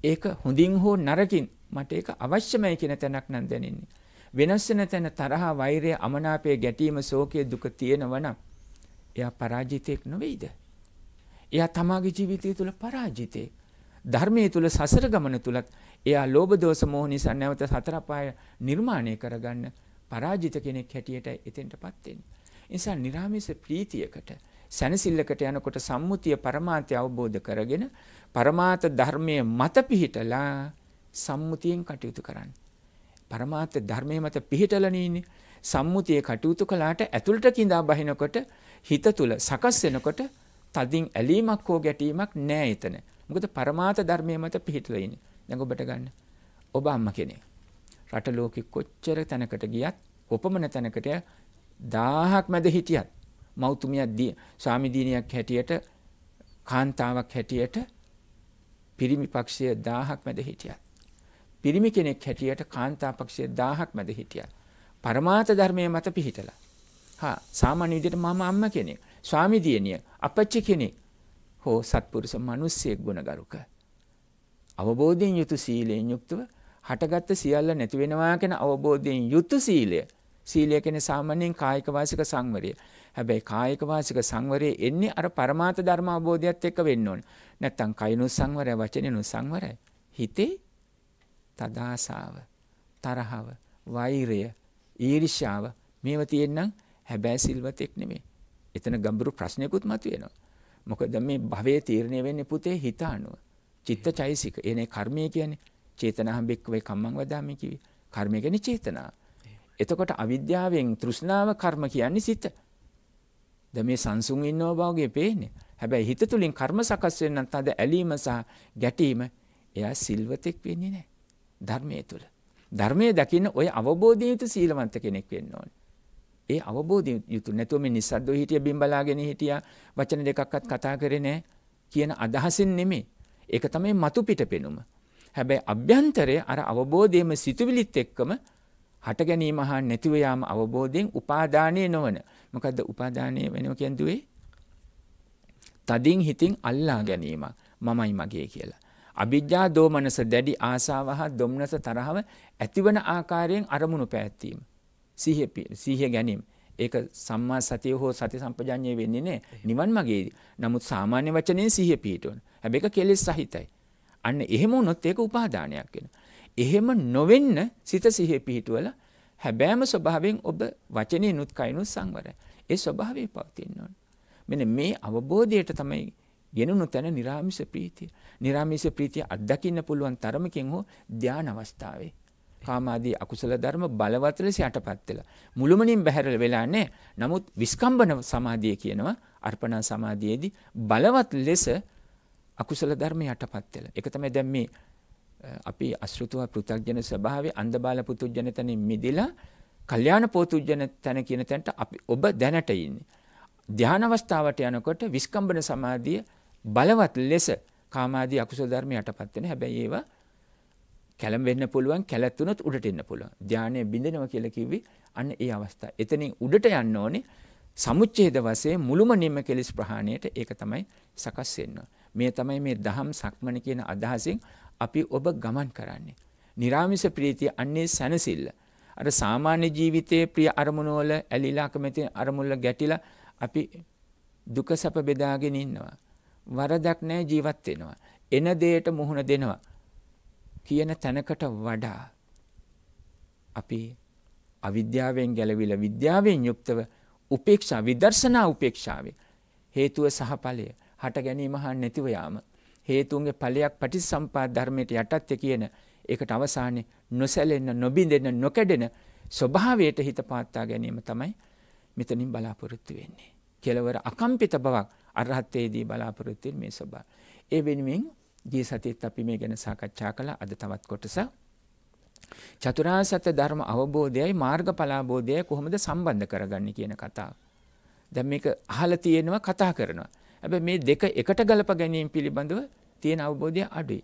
ඒක හොඳින් හෝ නරකින් මට ඒක අවශ්‍යමයි කියන තැනක් නම් දැනෙන්නේ. වෙනස් වෙන තැන තරහ, වෛරය, අමනාපය, ගැටීම, ශෝකය, දුක තියෙනවා නම් එයා පරාජිතෙක් නෙවෙයිද? එයා තමාගේ ජීවිතය තුළ පරාජිතේ. ධර්මයේ තුල සසර ගමන තුලත් එයා ලෝභ දෝෂ මෝහ නිසා නැවත සතර පාය නිර්මාණය කරගන්න පරාජිත කෙනෙක් හැටියට එතෙන්ටපත් වෙන්නේ. නිසා निराமிස ප්‍රීතියකට සැනසෙල්ලකට යනකොට සම්මුතිය પરමාර්ථය අවබෝධ කරගෙන પરමාර්ථ ධර්මයේ මත පිහිටලා සම්මුතියෙන් කටයුතු කරන්න. પરමාර්ථ ධර්මයේ මත පිහිටලානේ ඉන්නේ. සම්මුතියේ කටයුතු කළාට ඇතුළට කිඳා බහිනකොට හිත තුල සකස් වෙනකොට තදින් ඇලීමක් හෝ ගැටීමක් නෑ එතන. මොකද પરමාර්ථ ධර්මයේ මත පිහිටලා ඉන්නේ. දැන් ඔබට ගන්න. ඔබ අම්ම කෙනෙක්. රට ලෝකෙ කොච්චර තැනකට ගියත්, කොපමණ තැනකට දාහක් මැද හිටියත්, මෞතුමියක් දී, ස්වාමි දිනියක් හැටියට, කාන්තාවක් හැටියට පිරිමි පක්ෂයේ දාහක් මැද හිටියත්, පිරිමි කෙනෙක් හැටියට කාන්තා පක්ෂයේ දාහක් මැද හිටියත්, પરමාර්ථ ධර්මයේ මත පිහිටලා. හා සාමාන්‍ය විදිහට මම අම්ම කෙනෙක්. ස්වාමිදියණිය අපච්චි කෙනෙක් හෝ සත්පුරුෂ මිනිස්සෙක් ගුණගරුක අවබෝධයෙන් යුතු සීලයෙන් යුක්තව හටගත්ත සියල්ල නැති වෙනවා කියන අවබෝධයෙන් යුතු සීලය සීලය කියන්නේ සාමාන්‍යයෙන් කායික වාසික සංවරය. හැබැයි කායික වාසික සංවරයේ එන්නේ අර પરමාර්ථ ධර්ම අවබෝධයත් එක්ක වෙන්න ඕන. නැත්තම් කයනු සංවරය, වචනෙනු සංවරය. හිතේ තදාසාව, තරහව, වෛරය, ඊර්ෂ්‍යාව මේව තියෙන්නම් හැබැයි සිල්වතෙක් නෙමෙයි. එතන ගැඹුරු ප්‍රශ්නයකුත් මතුවෙනවා. මොකද මේ භවයේ තීරණය වෙන්නේ පුතේ හිත අනුව. චිත්තචෛසික. එනේ කර්මය කියන්නේ චේතනාහම් බෙක්කවේ කම්මං වදාමි කිවි. කර්මය කියන්නේ චේතනා. එතකොට අවිද්‍යාවෙන් තෘෂ්ණාව කර්ම කියන්නේ සිත. ද මේ සංසුන් ඉන්නව බවගේ පේන්නේ. හැබැයි හිත තුලින් කර්ම සකස් වෙන්න තද ඇලීම සහ ගැටීම එයා සිල්වතෙක් වෙන්නේ නැහැ. ධර්මයේ තුල. ධර්මයේ දකින්න ඔය අවබෝධය යුතු සීලවන්ත කෙනෙක් වෙන්න ඕනේ. ඒ අවබෝධය යුතු නැතුව මේ නිස්සද්දව හිටිය බිම්බලාගෙන හිටියා වචන දෙකක්වත් කතා කරේ නැහැ කියන අදහසින් නෙමෙයි. ඒක තමයි මතු පිට පෙනුම. හැබැයි අභ්‍යන්තරයේ අර අවබෝධයේම සිතුවිලිත් එක්කම හට ගැනීම හා නැතිව යාම අවබෝධයෙන් උපාදානය නොවන. මොකද්ද උපාදානය වෙනව කියන්නේ? තදින් හිතින් අල්ලා ගැනීමක්. මමයි මගේ කියලා. අවිජ්ජා දෝමනස දැඩි ආසාව හා දොම්නස තරහව ඇතිවන ආකාරයෙන් අරමුණු පැවැත්වීම. සිහිය සිහිය ගැනීම ඒක සම්මා සතිය හෝ සති සම්පජඤ්ඤය වෙන්නේ නැහැ නිවන් මාගේදී. නමුත් සාමාන්‍ය වචනෙන් සිහිය පිහිටවන. හැබැයි ඒක කෙලෙස් සහිතයි. අන්න එහෙම වුණොත් ඒක උපාදානයක් වෙනවා. එහෙම නොවෙන්න සිත සිහිය පිහිටුවලා හැබෑම ස්වභාවයෙන් ඔබ වචනේ නුත් කයිනුත් සංවරයි. ඒ ස්වභාවය පවතින්න ඕන. මෙන්න මේ අවබෝධයට තමයි ගෙනුණු තැන නිරාමිස ප්‍රීතිය. නිරාමිස ප්‍රීතිය අත්දකින්න පුළුවන් තරමකින් හෝ ධාන අවස්ථාවේ කාමාදී අකුසල ධර්ම බලවත් ලෙස යටපත් වෙලා. මුළුමනින් බැහැර වෙලා නැහැ. නමුත් විස්කම්බන සමාධිය කියනවා අර්පණා සමාධියේදී බලවත් ලෙස අකුසල ධර්ම යටපත් වෙලා. ඒක තමයි දැන් මේ අපි අශෘතව පෘථග්ජන ස්වභාවයේ අන්ධබාල පුතුජන තනින් මිදිලා කල්යාණ පෝතුජන තන කියන තැනට අපි ඔබ දැනට ඉන්නේ. ධාන අවස්ථාවට යනකොට විස්කම්බන සමාධිය බලවත් ලෙස කාමාදී අකුසල ධර්ම යටපත් වෙන හැබැයි ඒවා කැළඹ වෙන්න පුළුවන් කැලත් වුණොත් උඩට එන්න පුළුවන්. ධානය බිඳිනවා කියලා කිව්වේ අන්න ඒ අවස්ථාව. එතනින් උඩට යන්න ඕනේ සමුච්ඡේද වශයෙන් මුළුමනින්ම කෙලිස් ප්‍රහාණයට ඒක තමයි සකස් වෙන්නේ. මේ තමයි මේ දහම් සක්මන කියන අදහසින් අපි ඔබ ගමන් කරන්නේ. निराமிස ප්‍රීතිය අන්නේ සැනසෙල්ල. අර සාමාන්‍ය ජීවිතයේ ප්‍රිය අරමුණු වල ඇලිලා කැමති අරමුණු වල ගැටිලා අපි දුක සැප බෙදාගෙන ඉන්නවා. වරදක් නැහැ ජීවත් වෙනවා. එන දෙයට මුහුණ දෙනවා. කියන තැනකට වඩා අපි අවිද්‍යාවෙන් ගැලවිලා විද්‍යාවෙන් යුක්තව උපේක්ෂා විදර්ශනා උපේක්ෂාවේ හේතුව සහ ඵලය හට ගැනීම හා නැතිව යාම හේතුන්ගේ ඵලයක් පටිසම්පාද ධර්මයට යටත්ය කියන ඒකට අවසානයේ නොසැලෙන්න නොබිඳෙන්න නොකැඩෙන ස්වභාවයට හිත පාත්තා ගැනීම තමයි මෙතනින් බලාපොරොත්තු වෙන්නේ. කෙලවර අකම්පිත බවක් අරහත්යේදී බලාපොරොත්තු මේ ස්වභාව. ඒ වෙනුවෙන් ගිය සතියේත් අපි මේ ගැන සාකච්ඡා කළා අද තවත් කොටසක්. චතුරාර්ය සත්‍ය ධර්ම අවබෝධයයි මාර්ගඵල අවබෝධයයි කොහොමද සම්බන්ධ කරගන්නේ කියන කතාව. දැන් මේක අහලා තියෙනවා කතා කරනවා. හැබැයි මේ දෙක එකට ගලප ගැනීම පිළිබඳව තියෙන අවබෝධය අඩුයි.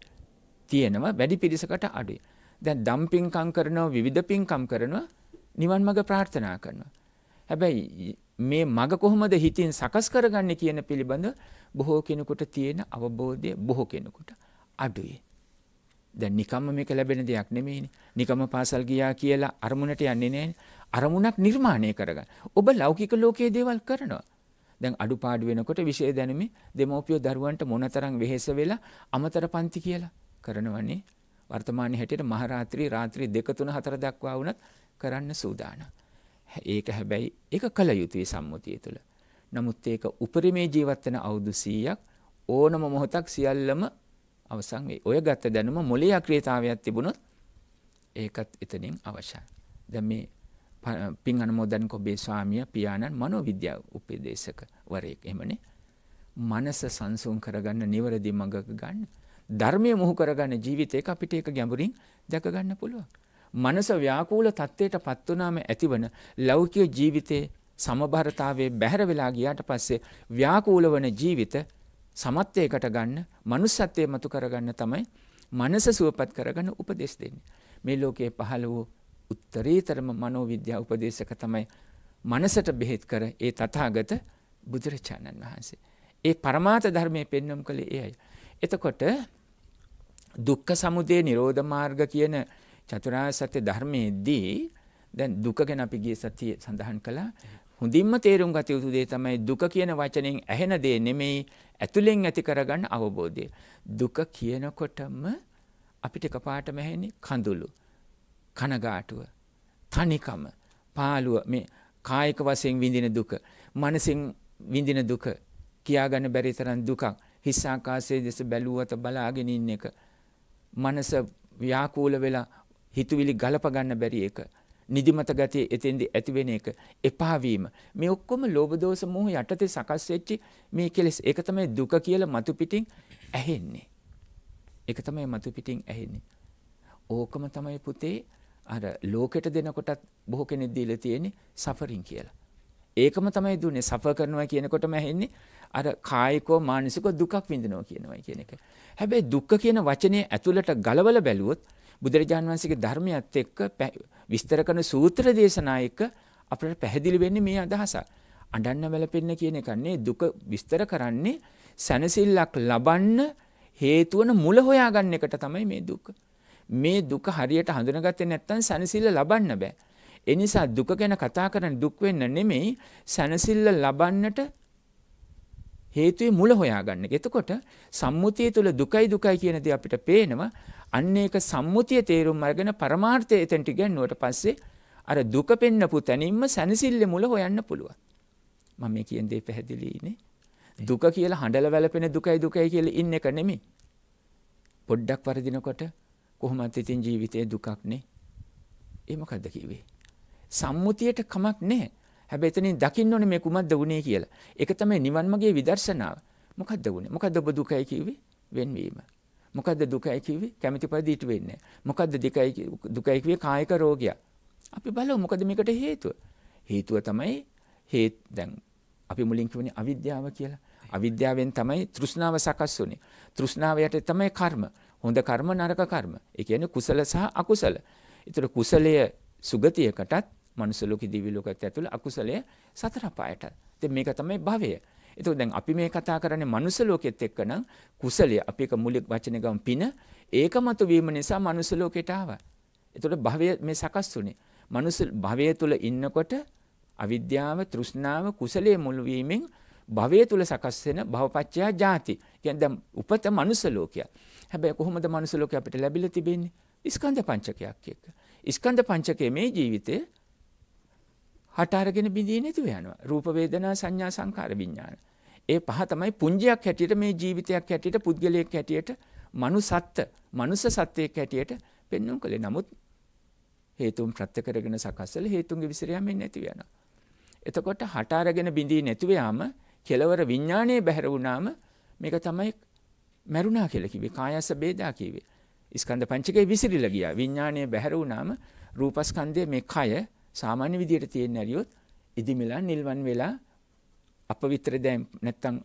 තියෙනවා වැඩි පිරිසකට අඩුයි. දැන් දම්පින්කම් කරනවා විවිධ පින්කම් කරනවා නිවන් මඟ ප්‍රාර්ථනා කරනවා. හැබැයි මේ මඟ කොහොමද හිතින් සකස් කරගන්නේ කියන පිළිබඳ බොහෝ කෙනෙකුට තියෙන අවබෝධය බොහෝ කෙනෙකුට අඩුයි. දැන් නිකම්ම මේක ලැබෙන දෙයක් නෙමෙයිනේ. නිකම්ම පාසල් ගියා කියලා අරමුණට යන්නේ නැහැ. අරමුණක් නිර්මාණය කරගන්න. ඔබ ලෞකික ලෝකයේ දේවල් කරනවා. දැන් අඩුපාඩු වෙනකොට විෂය දැනුමේ දෙමෝපියෝ දරුවන්ට මොනතරම් වෙහෙස වෙලා අමතර පන්ති කියලා කරනවනේ. වර්තමානයේ හැටියට මහරාත්‍රී රාත්‍රී 2 3 4 දක්වා වුණත් කරන්න සූදානම්. ඒක හැබැයි ඒක කල යුතුයි සම්මුතිය තුළ. නමුත් ඒක උපරිමේ ජීවත් වෙන අවුරුදු 100ක් ඕනම මොහොතක් සියල්ලම අවසන් වෙයි. ඔය ගත දැනුම මොළේ අක්‍රියතාවයක් තිබුණොත් ඒකත් එතනින් අවශ්‍යයි. දැන් මේ පින් අනුමෝදන් කොබේ ස්වාමිය පියාණන් මනෝවිද්‍යා උපදේශක වරයෙක් එහෙමනේ. මනස සංසුන් කරගන්න නිවැරදි මඟක ගන්න. ධර්මයේ මොහු කරගන්න ජීවිතේක අපිට ඒක ගැඹුරින් දැක ගන්න පුළුවන්. මනස ව්‍යාකූල තත්ත්වයටපත් වුනාම ඇතිවන ලෞකික ජීවිතේ සමබරතාවයේ බැහැර වෙලා ගියාට පස්සේ ව්‍යාකූල වන ජීවිත සමත්වයකට ගන්න මනුස්සත්වය මතු කරගන්න තමයි මනස සුවපත් කරගන්න උපදෙස් දෙන්නේ. මේ ලෝකයේ පහළ වූ උත්තරීතරම මනෝවිද්‍යා උපදේශක තමයි මනසට බෙහෙත් කර ඒ තථාගත බුදුරජාණන් වහන්සේ. ඒ પરමාර්ථ ධර්මයේ පෙන්වම් කළේ එයයි. එතකොට දුක්ඛ සමුදය නිරෝධ මාර්ග කියන චතුරාර්ය සත්‍ය ධර්මයේදී දැන් දුක ගැන අපි ගිය සතියේ සඳහන් කළා හොඳින්ම තේරුම් ගත යුතු දේ තමයි දුක කියන වචනෙන් ඇහෙන දේ නෙමෙයි ඇතුලෙන් ඇති කරගන්න අවබෝධය. දුක කියනකොටම අපිට කපාටම ඇහෙන්නේ කඳුළු, කනගාටුව, තනිකම, පාළුව මේ කායික වශයෙන් විඳින දුක, මනසින් විඳින දුක, කියාගන්න බැරි තරම් දුකක්, හිස් ආකාශයේ දෙස බැලුවත බලාගෙන ඉන්න එක, මනස ව්‍යාකූල වෙලා හිතුවිලි ගලප ගන්න බැරි එක නිදිමත ගතිය එතෙන්දි ඇතිවෙන එක එපා වීම මේ ඔක්කොම ලෝභ දෝෂ මෝහ යටතේ සකස් වෙච්ච මේ කෙලෙස් ඒක තමයි දුක කියලා මතු පිටින් ඇහෙන්නේ ඒක තමයි මතු පිටින් ඇහෙන්නේ ඕකම තමයි පුතේ අර ලෝකෙට දෙනකොටත් බොහෝ කෙනෙක් දීලා තියෙන්නේ සෆරින් කියලා ඒකම තමයි දුන්නේ සෆර් කරනවා කියනකොටම ඇහෙන්නේ අර කායිකෝ මානසිකෝ දුකක් විඳිනවා කියනවා කියන එක හැබැයි දුක්ඛ කියන වචනේ ඇතුළට ගලවලා බැලුවොත් බුදුරජාන් වහන්සේගේ ධර්මයත් එක්ක විස්තර කරන සූත්‍ර දේශනා එක අපිට පැහැදිලි වෙන්නේ මේ අදහස. අඬන්න වැළපෙන්න කියන එකන්නේ දුක විස්තර කරන්නේ සැනසෙල්ලක් ලබන්න හේතු වන මුල හොයාගන්න එකට තමයි මේ දුක. මේ දුක හරියට හඳුනගත්තේ නැත්නම් සැනසෙල්ල ලබන්න බෑ. ඒ නිසා දුක ගැන කතා කරන දුක් වෙන්න නෙමෙයි සැනසෙල්ල ලබන්නට හේතුවේ මුල හොයාගන්න එක. එතකොට සම්මුතිය තුළ දුකයි දුකයි කියන දේ අපිට පේනවා. අන්න ඒක සම්මුතිය තේරුම් අරගෙන පරමාර්ථය එතනට ගැන්නුවට පස්සේ අර දුක පෙන්නපු තැනින්ම සැනසිල්ල මුල හොයන්න පුළුවන්. මම මේ කියන දේ පැහැදිලිනේ. දුක කියලා හඬල වැළපෙන දුකයි දුකයි කියලා ඉන්න එක නෙමෙයි. පොඩ්ඩක් වරදිනකොට කොහොමත් ඉතින් ජීවිතයේ දුකක් නේ. ඒ මොකද්ද කිව්වේ? සම්මුතියට කමක් නැහැ. හැබැයි එතනින් දකින්න ඕනේ මේ කුමක්ද වුනේ කියලා. ඒක තමයි නිවන් මාගේ විදර්ශනාව. මොකද්ද වුනේ? මොකද්ද ඔබ දුකයි කිව්වේ? වෙන්වීම. මොකද්ද දුකයි කිව්වේ? කැමැති පරිදි ඊට වෙන්නේ නැහැ. මොකද්ද දුකයි දුකයි කිව්වේ කායික රෝගයක්. අපි බලමු මොකද මේකට හේතුව? හේතුව තමයි හේත් දැන් අපි මුලින් කියවනේ අවිද්‍යාව කියලා. අවිද්‍යාවෙන් තමයි තෘෂ්ණාව සකස් වුනේ. තෘෂ්ණාව යටතේ තමයි කර්ම. හොඳ කර්ම නරක කර්ම. ඒ කියන්නේ කුසල සහ අකුසල. ඒතර කුසලය සුගතියකටත් මනුස්ස ලෝකේ දිවි ලෝකයට ඇතුළ අකුසලය සතර පායට. ඉතින් මේක තමයි භවය. එතකොට දැන් අපි මේ කතා කරන්නේ මනුස්ස ලෝකෙත් එක්ක නම් කුසලයේ අපි එක මූලික වචනේ ගමු පින ඒකමතු වීම නිසා මනුස්ස ලෝකෙට ආවා. එතකොට භවය මේ සකස් වුනේ. මනුස්ස භවය තුල ඉන්නකොට අවිද්‍යාව, තෘෂ්ණාව කුසලයේ මුල් වීමෙන් භවය තුල සකස් වෙන භවපච්චයා ජාති. කියන්නේ දැන් උපත මනුස්ස ලෝකයක්. හැබැයි කොහොමද මනුස්ස ලෝකය අපිට ලැබිලා තිබෙන්නේ? ස්කන්ධ පංචකයක් එක්ක. ස්කන්ධ පංචකය මේ ජීවිතේ හට අරගෙන බිඳී නැතුව යනවා. රූප වේදනා සංඥා සංකාර විඥාන. ඒ පහ තමයි පුංජයක් හැටියට මේ ජීවිතයක් හැටියට පුද්ගලයෙක් හැටියට මනුසත්ත්ව, මනුස සත්වයෙක් හැටියට පෙන්වුම් කළේ. නමුත් හේතුන් ප්‍රත්‍ය කරගෙන සකස්සල හේතුන්ගේ විසිර යමින් නැති වෙනවා. එතකොට හට අරගෙන බිඳී නැතුව යාම කෙලවර විඥානයේ බැහැර වුණාම මේක තමයි මරුණා කියලා කිව්වේ. කායස ભેදා කිව්වේ. ස්කන්ධ පංචකය විසිරිලා ගියා. විඥානයේ බැහැර වුණාම රූපස්කන්ධයේ මේ කය සාමාන්‍ය විදියට තියෙන ඇරියොත් ඉදිමිලා නිල්වන් වෙලා අපවිත්‍ර දැම් නැත්තම්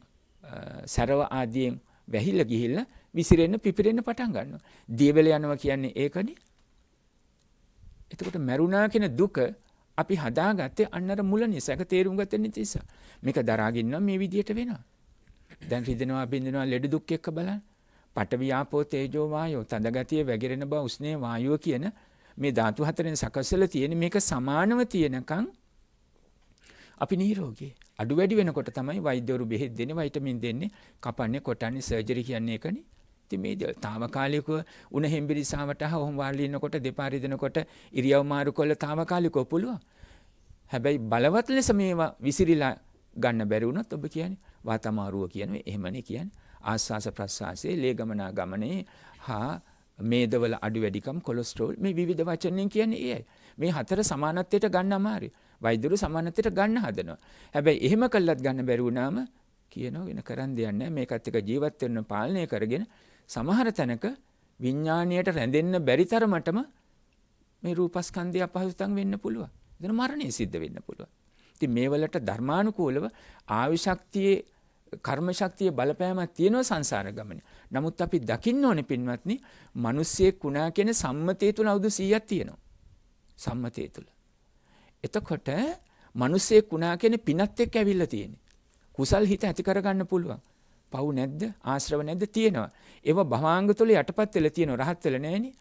සැරව ආදියෙන් වැහිල්ල ගිහිල්ලා විසිරෙන්න පිපිරෙන්න පටන් ගන්නවා. දියවල යනවා කියන්නේ ඒකනේ. එතකොට මරුණා කියන දුක අපි හදාගත්තේ අන්නර මුල නිසාක තේරුම් ගත නිසා. මේක දරාගින්න මේ විදියට වෙනවා. දැන් රිදෙනවා බින්දෙනවා ලෙඩ දුක් එක්ක බලන්න. පටවියාපෝ තේජෝ වායෝ තදගතිය වැගිරෙන බව උස්නේ වායුව කියන මේ ධාතු හතරෙන් සකස්සල තියෙන මේක සමානව තියෙනකං අපි නීරෝගේ අඩු වැඩි වෙනකොට තමයි වෛද්‍යවරු බෙහෙත් දෙන්නේ වයිටමින් දෙන්නේ කපන්නේ කොටන්නේ සර්ජරි කියන්නේ ඒකනේ ඉතින් මේ දේවල් తాවකාලිකව උණ හෙම්බිරිසාවට හොම් වාඩි ඉන්නකොට දෙපාරි දෙනකොට ඉරියව් මාරු කළා తాවකාලිකව පුළුවන් හැබැයි බලවත් ලෙස මේවා විසිරිලා ගන්න බැරි වුණොත් ඔබ කියන්නේ වාතමාරුව කියන්නේ එහෙමනේ කියන්නේ ආස්වාස ප්‍රස්වාසයේ ලේ ගමනා ගමනේ හා මේදවල අඩු වැඩිකම් කොලස්ට්‍රෝල් මේ විවිධ වචනෙන් කියන්නේ ඒයි. මේ හතර සමානත්වයට ගන්න අමාරුයි. වෛද්‍යරු සමානත්වයට ගන්න හදනවා. හැබැයි එහෙම කළත් ගන්න බැරි වුණාම කියනවා වෙන කරන් දෙයක් නැහැ. මේකත් එක ජීවත් වෙන්න පාලනය කරගෙන සමහර තැනක විඥාණයට රැඳෙන්න බැරි තරමටම මේ රූපස්කන්ධය අපහසුතම් වෙන්න පුළුවන්. එතන මරණය සිද්ධ වෙන්න පුළුවන්. ඉතින් මේ වලට ධර්මානුකූලව ආවිශක්තියේ කර්ම ශක්තිය බලපෑමක් තියෙනවා සංසාර ගමනේ. නමුත් අපි දකින්න ඕනේ පින්වත්නි, මිනිස්සෙක් වුණා කියන සම්මතය තුල අවුරුදු 100ක් තියෙනවා. සම්මතය තුල. එතකොට මිනිස්සෙක් වුණා කියන පිනත් එක්ක ඇවිල්ලා තියෙන්නේ. කුසල් හිත ඇති කරගන්න පුළුවන්. පව් නැද්ද? ආශ්‍රව නැද්ද? තියෙනවා. ඒව භවාංග තුල යටපත් වෙලා තියෙනවා. රහත් වෙලා නැහෙනේ.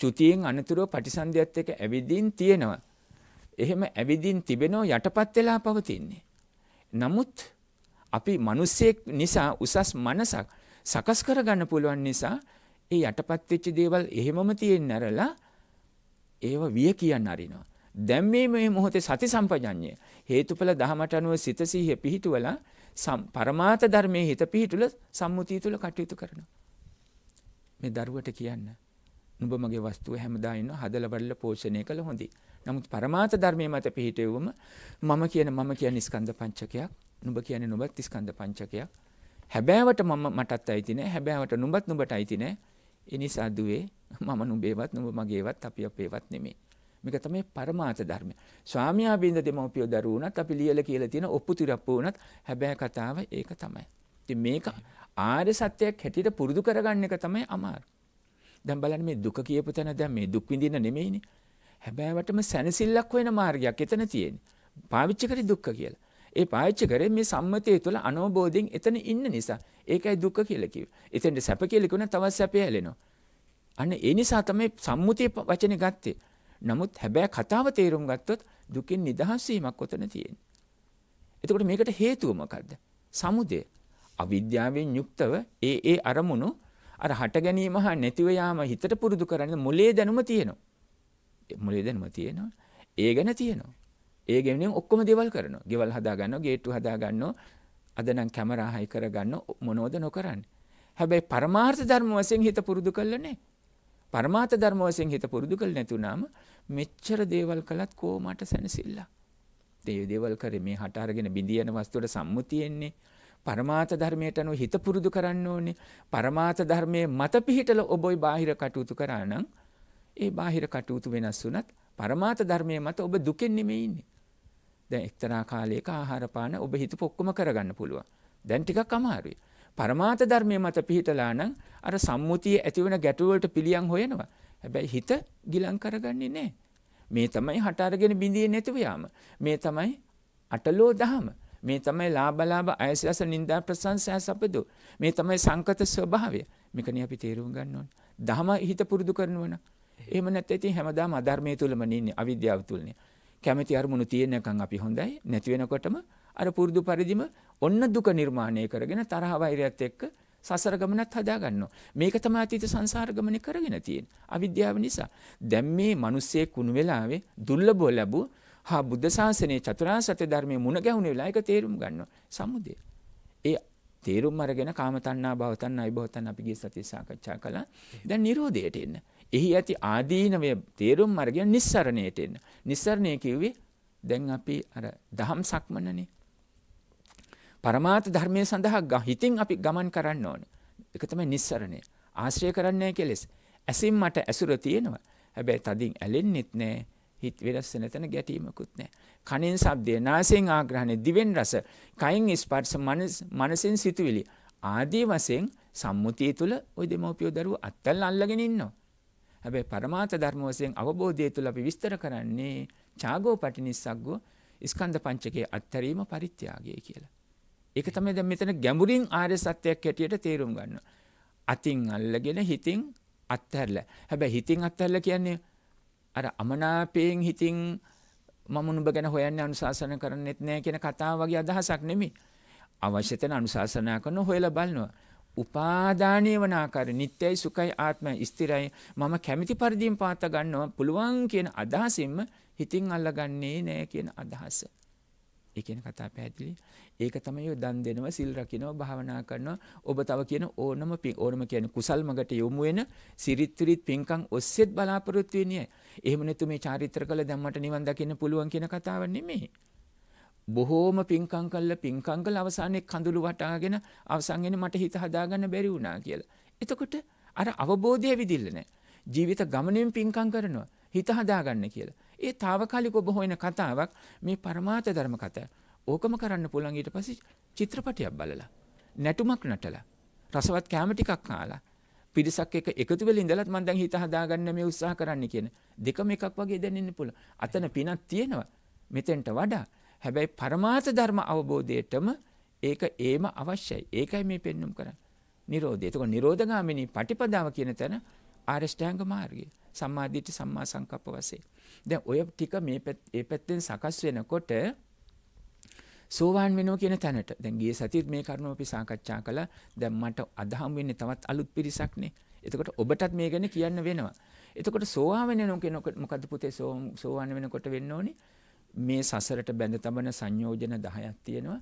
චුතියෙන් අනතුරුව පටිසන්ධියත් එක්ක ඇවිදින් තියෙනවා. එහෙම ඇවිදින් තිබෙනෝ යටපත් වෙලා පවතින්නේ. නමුත් අපි මිනිස්සෙක් නිසා උසස් මනසක් සකස් කරගන්න පුළුවන් නිසා ඒ යටපත් වෙච්ච දේවල් එහෙමම තියෙන්න ඇරලා ඒව විය කියන්න අරිනවා. දැන් මේ මේ මොහොතේ සති සම්පජඤ්ඤය හේතුඵල දහමට අනුව සිත සිහිය පිහිටුවලා පරමාර්ථ ධර්මයේ හිත පිහිටුල සම්මුතිය තුල කටයුතු කරනවා. මේ දරුවට කියන්න. නුඹ මගේ වස්තුව හැමදා ඉන්න හදලා බලලා පෝෂණය කළ හොඳයි. නමුත් පරමාර්ථ ධර්මයේ මත පිහිටෙවුවම මම කියන මම කියන ස්කන්ධ පංචකයක් නුඹ කියන්නේ නුඹත් ස්කන්ධ පංචකයක්. හැබෑවට මම මටත් අයිති නෑ. හැබෑවට නුඹත් නුඹට අයිති නෑ. ඒ නිසා දුවේ මම නුඹේවත් නුඹ මගේවත් අපි අපේවත් නෙමෙයි. මේක තමයි පරමාර්ථ ධර්මය. ස්වාමියා බින්ද දෙමව්පියෝ දරුවනත් අපි ලියලා කියලා තියෙන ඔප්පුතිරප්පු වුණත් හැබෑ කතාව ඒක තමයි. ඉතින් මේක ආර්ය සත්‍යයක් හැටියට පුරුදු කරගන්න එක තමයි අමාරු. දැන් බලන්න මේ දුක කියපු තැන දැන් මේ දුක් විඳින්න නෙමෙයිනේ. හැබෑවටම සැනසෙල්ලක් වෙන මාර්ගයක් එතන තියෙන්නේ. පාවිච්චි කරේ දුක්ඛ කියලා. ඒ පාවිච්චි කරේ මේ සම්මතය තුළ අනෝබෝධයෙන් එතන ඉන්න නිසා. ඒකයි දුක්ඛ කියලා කිව්වේ. එතෙන්ට සැප කියලා කියන තවත් සැපය හැලෙනවා. අන්න ඒ නිසා තමයි සම්මුතිය වචනේ ගත්තේ. නමුත් හැබැයි කතාව තේරුම් ගත්තොත් දුකින් නිදහස් වීමක් ඔතන තියෙන්නේ. එතකොට මේකට හේතුව මොකද්ද? සමුදය. අවිද්‍යාවෙන් යුක්තව ඒ ඒ අරමුණු අර හට ගැනීම හා නැතිව යාම හිතට පුරුදු කරන්නේ මොලේ දැනුම තියෙනවා. මොලේ දැනුම තියෙනවා. ඒ ගැන තියෙනවා. ඒ ගෙවණියන් ඔක්කොම දේවල් කරනවා. ගෙවල් හදාගන්නවා, ගේට්ටු හදාගන්නවා. අද නම් කැමරා හයි කරගන්නවා මොනවද නොකරන්නේ. හැබැයි පරමාර්ථ ධර්ම වශයෙන් හිත පුරුදු කළා නේ. පරමාර්ථ ධර්ම වශයෙන් හිත පුරුදු කළ නැතුණාම මෙච්චර දේවල් කළත් කොහොමට සැනසෙilla. ඒ දේවල් කරේ මේ හට අරගෙන බිඳියන වස්තුවට සම්මුතියෙන්නේ. පරමාර්ථ ධර්මයට අනුව හිත පුරුදු කරන්න ඕනේ. පරමාර්ථ ධර්මයේ මත පිහිටලා ඔබයි බාහිර කටයුතු කරා නම් ඒ බාහිර කටයුතු වෙනස් වුණත් පරමාර්ථ ධර්මයේ මත ඔබ දුකෙන් නෙමෙයි ඉන්නේ. දැන් එක්තරා කාලයක ආහාර පාන ඔබ හිතපු ඔක්කොම කරගන්න පුළුවන්. දැන් ටිකක් අමාරුයි. පරමාර්ථ ධර්මයේ මත පිහිටලා නම් අර සම්මුතිය ඇතිවන ගැටුවලට පිළියම් හොයනවා. හැබැයි හිත ගිලන් කරගන්නේ නැහැ. මේ තමයි හට අරගෙන බිඳියේ නැතුව යාම. මේ තමයි අටලෝ දහම. මේ තමයි ලාභ ලාභ අයසස නින්දා ප්‍රශංසා සපදෝ. මේ තමයි සංකත ස්වභාවය. මේකනේ අපි තේරුම් ගන්න ඕන. දහම හිත පුරුදු කරනවනේ. එහෙම නැත්නම් ඉතින් හැමදාම අධර්මයේ තුලම නින්නේ අවිද්‍යාව තුලනේ. කැමැති අරමුණු තියෙනකන් අපි හොඳයි නැති වෙනකොටම අර පුරුදු පරිදිම ඔන්න දුක නිර්මාණය කරගෙන තරහ වෛරයත් එක්ක සසර ගමනත් හදා ගන්නවා. මේක තමයි අතීත සංසාර ගමනේ කරගෙන තියෙන. අවිද්‍යාව නිසා. දැන් මේ මිනිස්සේ කුණු වෙලාවේ දුර්ලභව ලැබූ හා බුද්ධ ශාසනයේ චතුරාර්ය සත්‍ය ධර්මයේ මුණ ගැහුණු වෙලාව ඒක තේරුම් ගන්නවා. සමුදය. ඒ තේරුම් අරගෙන කාම තණ්හා භව තණ්හා විභව තණ්හා අපි ගිය සතියේ සාකච්ඡා කළා. දැන් Nirodheට එන්න. එහි ඇති ආදීනවය තේරුම් අරගෙන නිස්සරණයට එන්න. නිස්සරණය කිව්වේ දැන් අපි අර දහම් සක්මනනේ. පරමාර්ථ ධර්මය සඳහා හිතින් අපි ගමන් කරන්න ඕන. ඒක තමයි නිස්සරණය. ආශ්‍රය කරන්නේ කෙලෙස්. ඇසින් මට ඇසුර තියෙනවා. හැබැයි තදින් ඇලෙන්නෙත් නෑ. හිත වෙනස් වෙන තැන ගැටීමකුත් නෑ. කනෙන් ශබ්දය, නාසයෙන් ආග්‍රහණය, දිවෙන් රස, කයින් ස්පර්ශ, මනසෙන් සිතුවිලි ආදී වශයෙන් සම්මුතිය තුළ ওই දෙමෝපියෝ දරුවෝ අත්තල් අල්ලගෙන ඉන්නවා. හැබැයි පරමාර්ථ ධර්ම වශයෙන් අවබෝධය තුළ අපි විස්තර කරන්නේ ඡාගෝ පටිනිස්සග්ගෝ ස්කන්ධ පංචකයේ අත්හැරීම පරිත්‍යාගය කියලා. ඒක තමයි දැන් මෙතන ගැඹුරින් ආර්ය සත්‍යයක් හැටියට තේරුම් ගන්න. අතින් අල්ලගෙන හිතින් අත්හැරලා. හැබැයි හිතින් අත්හැරලා කියන්නේ අර අමනාපයෙන් හිතින් මම නුඹ ගැන හොයන්නේ අනුශාසන කරන්නෙත් නෑ කියන කතාව වගේ අදහසක් නෙමෙයි. අවශ්‍ය තැන අනුශාසනා කරන හොයලා බලනවා. උපාදානය වන ආකාරය නිත්‍යයි සුඛයි ආත්මයි ස්ථිරයි මම කැමති පරිදිම පාත ගන්නවා පුළුවන් කියන අදහසින්ම හිතින් අල්ලගන්නේ නෑ කියන අදහස. ඒ කියන කතා පැහැදිලි. ඒක තමයි ඔය දන් දෙනවා, සිල් රකින්නවා, භාවනා කරනවා, ඔබ තව කියන ඕනම ඕනම කියන්නේ කුසල්මකට යොමු වෙන සිරිත් විරිත් පින්කම් ඔස්සෙත් බලාපොරොත්තු වෙන්නේ. එහෙම නැතු මේ චාරිත්‍ර කළ දැම්මට නිවන් දකින්න පුළුවන් කියන කතාව නෙමෙයි. බොහෝම පිංකම් කළා පිංකම් කළා අවසානයේ කඳුළු වටාගෙන අවසන් වෙන මට හිත හදාගන්න බැරි වුණා කියලා. එතකොට අර අවබෝධය විදිල්ල නැහැ. ජීවිත ගමනෙන් පිංකම් කරනවා හිත හදාගන්න කියලා. ඒ తాවකාලික ඔබ හොයන කතාවක් මේ પરමාර්ථ ධර්ම කතාව. ඕකම කරන්න පුළුවන් ඊට පස්සේ චිත්‍රපටයක් බලලා නැටුමක් නටලා රසවත් කැම ටිකක් කාලා පිරිසක් එක එකතු වෙලා ඉඳලත් මම දැන් හිත හදාගන්න මේ උත්සාහ කරන්න කියන දෙකම එකක් වගේ දැනෙන්න පුළුවන්. අතන පිනක් තියෙනවා. මෙතෙන්ට වඩා හැබැයි පරමාර්ථ ධර්ම අවබෝධයටම ඒක ඒම අවශ්‍යයි. ඒකයි මේ පෙන්눔 කරන්නේ. නිරෝධය. එතකොට නිරෝධගාමිනී පටිපදාව කියන තැන ආරෂ්ඨාංග මාර්ගය. සම්මාදිට සම්මා සංකප්ප වශයෙන්. දැන් ඔය ටික මේ ඒ පැත්තෙන් සකස් වෙනකොට සෝවාන් වෙනවා කියන තැනට. දැන් ගිය සතියේත් මේ කරුණ අපි සාකච්ඡා කළා. දැන් මට අදහම් වෙන්නේ තවත් අලුත් පිරිසක්නේ. එතකොට ඔබටත් මේ ගැන කියන්න වෙනවා. එතකොට සෝවාන් වෙනවා කියනකොට මොකද පුතේ සෝවාන් වෙනකොට වෙන්න ඕනේ? මේ සසරට බැඳ තබන සංයෝජන 10ක් තියෙනවා.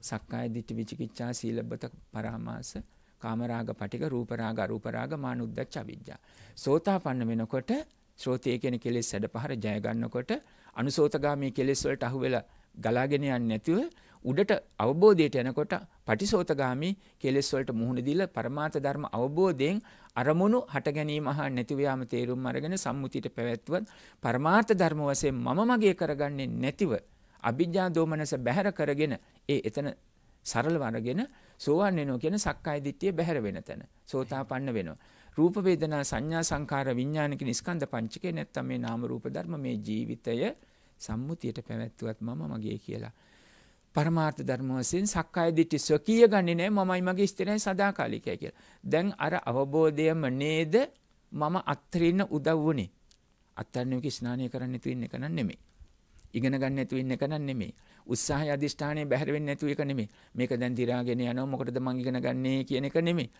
සක්කාය දිට්ඨි විචිකිච්ඡා සීලබ්බත පරාමාස කාමරාග පටික රූපරාග අරූපරාග මානුද්දච්ච අවිජ්ජා. සෝතාපන්න වෙනකොට ශ්‍රෝතිය කියන කෙලෙස් සැඩපහර ජය ගන්නකොට අනුසෝතගාමී කෙලෙස් වලට අහුවෙලා ගලාගෙන යන්නේ නැතිව උඩට අවබෝධයට යනකොට පටිසෝතගාමි කෙලෙස් වලට මුහුණ දීලා පරමාර්ථ ධර්ම අවබෝධයෙන් අරමුණු හට ගැනීම හා නැතිව යාම තේරුම් අරගෙන සම්මුතියට පැවැත්වත් පරමාර්ථ ධර්ම වශයෙන් මම මගේ කරගන්නේ නැතිව අභිජ්ජා දෝමනස බැහැර කරගෙන ඒ එතන සරලව අරගෙන සෝවන් වෙනවා කියන සක්කාය දිට්ඨිය බැහැර වෙන තැන සෝතාපන්න වෙනවා රූප වේදනා සංඥා සංකාර විඥාන කියන ස්කන්ධ පංචකේ නැත්තම් මේ නාම රූප ධර්ම මේ ජීවිතය සම්මුතියට පැවැත්වුවත් මම මගේ කියලා පරමාර්ථ ධර්ම වශයෙන් සක්කාය දිට්ඨි ස්වකීය ගන්නේ නැහැ මමයි මගේ ස්ථිරයි සදාකාලිකයි කියලා. දැන් අර අවබෝධයම නේද මම අත්හරින්න උදව් වුනේ. අත්හරින්නේ කි ස්නානය කරන්න නැතු වෙන එක නන් නෙමෙයි. ඉගෙන ගන්න නැතු වෙන එක නන් නෙමෙයි. උත්සාහය අධිෂ්ඨානය බැහැර වෙන්නේ නැතු එක නෙමෙයි. මේක දැන් දිරාගෙන යනවා මොකටද මං ඉගෙන ගන්නේ කියන එක නෙමෙයි.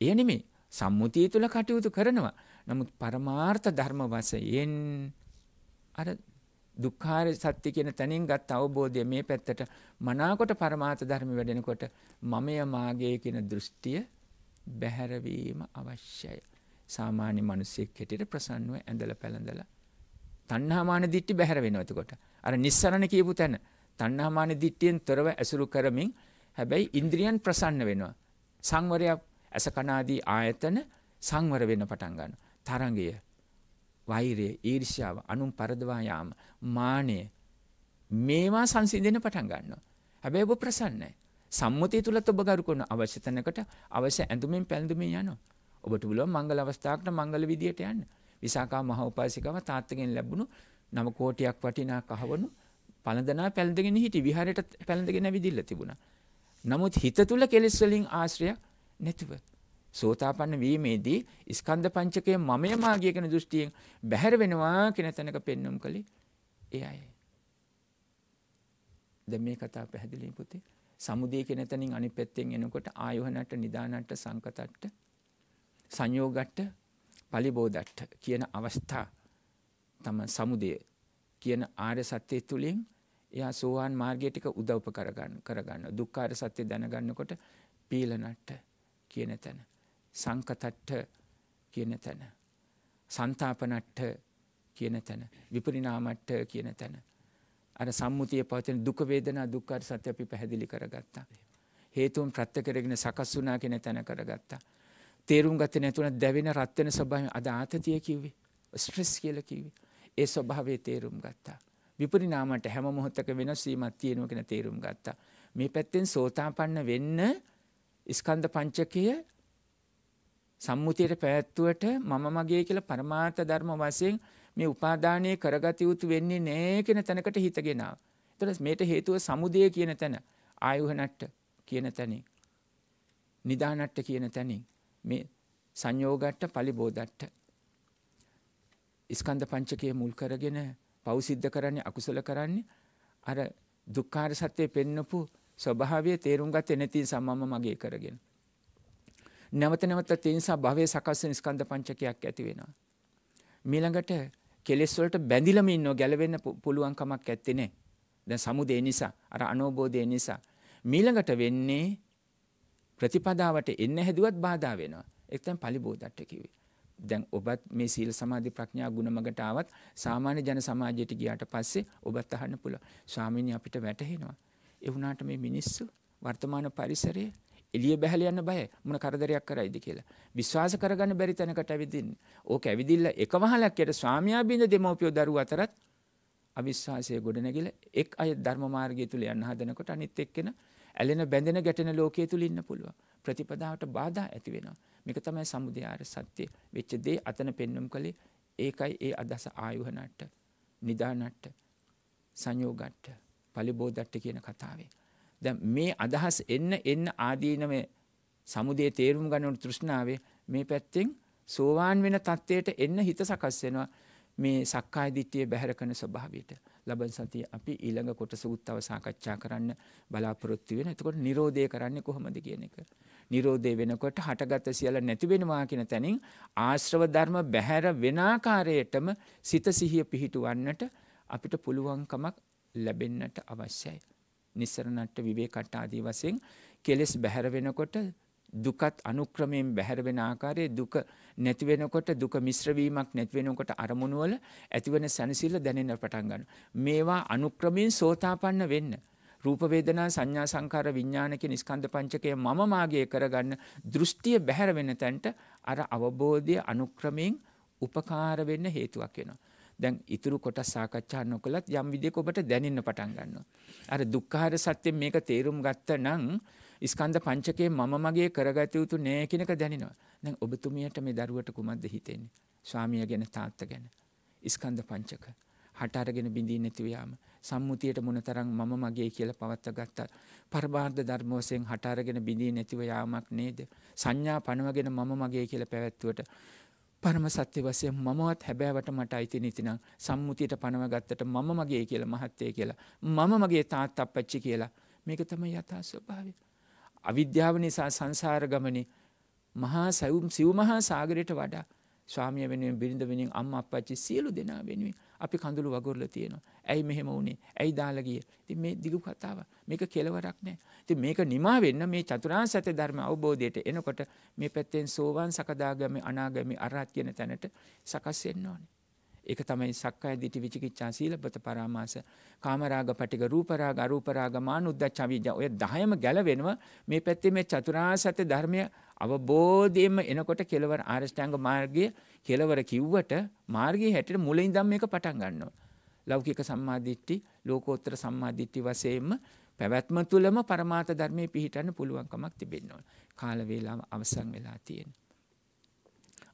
ඒ නෙමෙයි. සම්මුතිය තුල කටයුතු කරනවා. නමුත් පරමාර්ථ ධර්ම වශයෙන් අර දුක්ඛාර සත්‍ය කියන තැනින් ගත් අවබෝධය මේ පැත්තට මනාකොට પરමාර්ථ ධර්ම වැඩෙනකොට මමය මාගේ කියන දෘෂ්ටිය බැහැරවීම අවශ්‍යයි. සාමාන්‍ය මිනිසෙක් හැටියට ප්‍රසන්නව ඇඳලා පැලඳලා තණ්හාමාන දිට්ටි බැහැර වෙනවා එතකොට. අර නිස්සරණ කියපු තැන තණ්හාමාන දිට්ටියෙන් තොරව ඇසුරු කරමින් හැබැයි ඉන්ද්‍රියන් ප්‍රසන්න වෙනවා. සංවරය ඇසකනාදී ආයතන සංවර වෙන්න පටන් ගන්නවා. තරංගය වෛරය, ඊර්ෂ්‍යාව, අනුන් පරදවා යාම, මානය මේවා සංසිඳෙන්න පටන් ගන්නවා. හැබැයි ඔබ ප්‍රසන්නයි. සම්මුතිය තුලත් ඔබ ගරු කරන අවශ්‍ය තැනකට අවශ්‍ය ඇඳුමින් පැළඳුමින් යනවා. ඔබට පුළුවන් මංගල අවස්ථාවකට මංගල විදියට යන්න. විසාකා මහ උපාසිකාව තාත්තගෙන් ලැබුණු නව කෝටියක් වටිනා කහවණු පළඳනා පැළඳගෙන හිටි විහාරයට පැළඳගෙන ඇවිදින්න තිබුණා. නමුත් හිත තුල කෙලෙස් වලින් ආශ්‍රය නැතුව සෝතාපන්න වීමේදී ස්කන්ධ පංචකයේ මමය මාගිය කියන දෘෂ්ටියෙන් බැහැර වෙනවා කියන තැනක පෙන්눔 කළේ ඒ අය. දැන් මේ කතාව පැහැදිලි පුතේ. සමුදය කියන තැනින් අනිත් පැත්තෙන් එනකොට ආයෝහනට නිදානට සංකතට සංයෝගට පලිබෝධට්ට කියන අවස්ථා තම සමුදය කියන ආර්ය සත්‍යය තුළින් එයා සෝවාන් මාර්ගය ටික උදව්ප කරගන්න කරගන්න දුක්ඛාර සත්‍ය දැනගන්නකොට පීලනට්ට කියන තැන සංකතට්ඨ කියන තැන. සන්තාපනට්ඨ කියන තැන. විපරිණාමට්ඨ කියන තැන. අර සම්මුතිය පවතින දුක වේදනා දුක්ඛාර සත්‍ය අපි පැහැදිලි කරගත්තා. හේතුන් ප්‍රත්‍ය කරගෙන සකස් වුණා කියන තැන කරගත්තා. තේරුම් ගත්තේ නැතුණ දැවෙන රත් වෙන ස්වභාවය අද ආතතිය කිව්වේ. ස්ට්‍රෙස් කියලා කිව්වේ. ඒ ස්වභාවය තේරුම් ගත්තා. විපරිණාමයට හැම මොහොතක වෙනස් වීමක් තියෙනවා කියන තේරුම් ගත්තා. මේ පැත්තෙන් සෝතාපන්න වෙන්න ස්කන්ධ පංචකය සම්මුතියට පැවැත්වුවට මම මගේ කියලා පරමාර්ථ ධර්ම වශයෙන් මේ උපාදානය කරගත යුතු වෙන්නේ නැහැ කියන තැනකට හිත ගෙනා. එතකොට මේට හේතුව සමුදය කියන තැන, ආයුහ නට්ට කියන තැනින්, නිදානට්ට කියන තැනින් මේ සංයෝගට්ට පලිබෝධට්ට ස්කන්ධ පංචකය මුල් කරගෙන පව් සිද්ධ කරන්නේ අකුසල කරන්නේ අර දුක්ඛාර සත්‍යය පෙන්නපු ස්වභාවය තේරුම් ගත්තේ නැති සම්මම මගේ කරගෙන නැවත නැවතත් ඒ නිසා භවයේ සකස් වෙන ස්කන්ධ පංචකයක් ඇති වෙනවා. මීළඟට කෙලෙස් වලට බැඳිලම ඉන්නෝ ගැලවෙන්න පුළුවන් කමක් ඇත්තේ නැහැ. දැන් සමුදේ නිසා අර අනෝබෝධය නිසා මීළඟට වෙන්නේ ප්‍රතිපදාවට එන්න හැදුවත් බාධා වෙනවා. ඒක තමයි pali bodhatta කිව්වේ. දැන් ඔබත් මේ සීල සමාධි ප්‍රඥා ගුණමකට ආවත් සාමාන්‍ය ජන සමාජයට ගියාට පස්සේ ඔබත් අහන්න පුළුවන්. ස්වාමීනි අපිට වැටහෙනවා. ඒ වුණාට මේ මිනිස්සු වර්තමාන පරිසරයේ එළිය බැහැල යන්න බය මොන කරදරයක් කරයිද කියලා. විශ්වාස කරගන්න බැරි තැනකට ඇවිදින්න. ඕක ඇවිදිල්ල එක වහලක් යට ස්වාමියා බින්ද දෙමෝපියෝ දරුවෝ අතරත් අවිශ්වාසය ගොඩනැගිලා එක් අය ධර්ම මාර්ගය තුල යන්න හදනකොට අනිත් එක්කෙනා ඇලෙන බැඳෙන ගැටෙන ලෝකයේ තුල ඉන්න පුළුවන්. ප්‍රතිපදාවට බාධා ඇති වෙනවා. මේක තමයි සමුදයාර සත්‍ය. වෙච්ච දේ අතන පෙන්වම් කළේ ඒකයි ඒ අදස ආයුහනට්ට, නිදානට්ට, සංයෝගට්ට, පලිබෝධට්ට කියන කතාවේ. දැන් මේ අදහස් එන්න එන්න ආදීනමේ සමුදේ තේරුම් ගන්නට තෘෂ්ණාවේ මේ පැත්තෙන් සෝවාන් වෙන தත්ත්වයට එන්න හිත සකස් වෙනවා මේ සක්කාය දිට්ඨිය බැහැර කරන ස්වභාවයට ලබන සතිය අපි ඊළඟ කොටස උත්තව සාකච්ඡා කරන්න බලාපොරොත්තු වෙන. එතකොට Nirodhe කරන්නේ කොහොමද කියන එක. Nirodhe වෙනකොට හටගත සියල්ල නැති වෙනවා කියන තැනින් ආශ්‍රව ධර්ම බැහැර වෙන ආකාරයටම සිත සිහිය පිහිටුවන්නට අපිට පුළුවන්කමක් ලැබෙන්නට අවශ්‍යයි. නිස්සරණට්ට විවේකට ආදී වශයෙන් කෙලෙස් බැහැර වෙනකොට දුකත් අනුක්‍රමයෙන් බැහැර වෙන ආකාරයේ දුක නැති වෙනකොට දුක මිශ්‍ර වීමක් නැති වෙනකොට අරමුණු වල ඇතිවන සැනසෙල්ල දැනෙන්න පටන් ගන්නවා. මේවා අනුක්‍රමයෙන් සෝතාපන්න වෙන්න. රූප වේදනා සංඥා සංකාර විඥාන කියන ස්කන්ධ පංචකය මම මාගේ කරගන්න දෘෂ්ටිය බැහැර වෙන තැනට අර අවබෝධය අනුක්‍රමයෙන් උපකාර වෙන්න හේතුවක් වෙනවා. දැන් ඉතුරු කොටස් සාකච්ඡා නොකලත් යම් විදිහක ඔබට දැනෙන්න පටන් ගන්නවා. අර දුක්ඛාර සත්‍යෙන් මේක තේරුම් ගත්ත නම් ස්කන්ධ පංචකයේ මම මගේ කරගත යුතු නෑ කියන එක දැනෙනවා. දැන් ඔබතුමියට මේ දරුවට කුමක්ද හිතෙන්නේ? ස්වාමියා ගැන තාත්තා ගැන. ස්කන්ධ පංචක හට අරගෙන බිඳී නැතිව යාම සම්මුතියට මොනතරම් මම මගේ කියලා පවත්ව ගත්තා. පරමාර්ථ ධර්ම වශයෙන් හට අරගෙන බිඳී නැතිව යාමක් නේද? සංඥා පනවගෙන මම මගේ කියලා පැවැත්වුවට පරම සත්‍ය වශයෙන් මමවත් හැබෑවට මට අයිති නිතිනම් සම්මුතියට පනව ගත්තට මම මගේ කියලා මහත්තය කියලා මම මගේ තාත් අපච්චි කියලා මේක තමයි යථා ස්වභාවය. අවිද්‍යාව නිසා සංසාර ගමනේ මහා සැවුම් සිව් මහා සාගරයට වඩා ස්වාමිය වෙනුවෙන් බිරිඳ වෙනින් අම්මා අප්පච්චි සියලු දෙනා වෙනුවෙන් අපි කඳුළු වගොරලා තියෙනවා. ඇයි මෙහෙම වුනේ? ඇයි දාලා ගියේ? ඉතින් මේ දිගු කතාව. මේක කෙලවරක් නෑ. ඉතින් මේක නිමා වෙන්න මේ චතුරාර්ය සත්‍ය ධර්ම අවබෝධයට එනකොට මේ පැත්තෙන් සෝවාන් සකදාගාමි අනාගාමි අරහත් කියන තැනට සකස් වෙන්න ඕනේ. ඒක තමයි සක්කාය දිටි විචිකිච්ඡා සීලබත පරාමාස කාමරාග පටික රූපරාග අරූපරාග මානුද්දච්ච අවිජ්ජා ඔය 10ම ගැලවෙනවා මේ පැත්තේ මේ චතුරාර්ය සත්‍ය ධර්මය අවබෝධයෙන්ම එනකොට කෙලවර ආරෂ්ඨාංග මාර්ගයේ කෙලවර කිව්වට මාර්ගයේ හැටියට මුලින් ඉඳන් මේක පටන් ගන්නවා. ලෞකික සම්මාදිට්ඨි, ලෝකෝත්තර සම්මාදිට්ඨි වශයෙන්ම පැවැත්ම තුළම પરමාර්ථ ධර්මයේ පිහිටන්න පුළුවන්කමක් තිබෙන්න ඕන. කාල වේලාව අවසන් වෙලා තියෙන.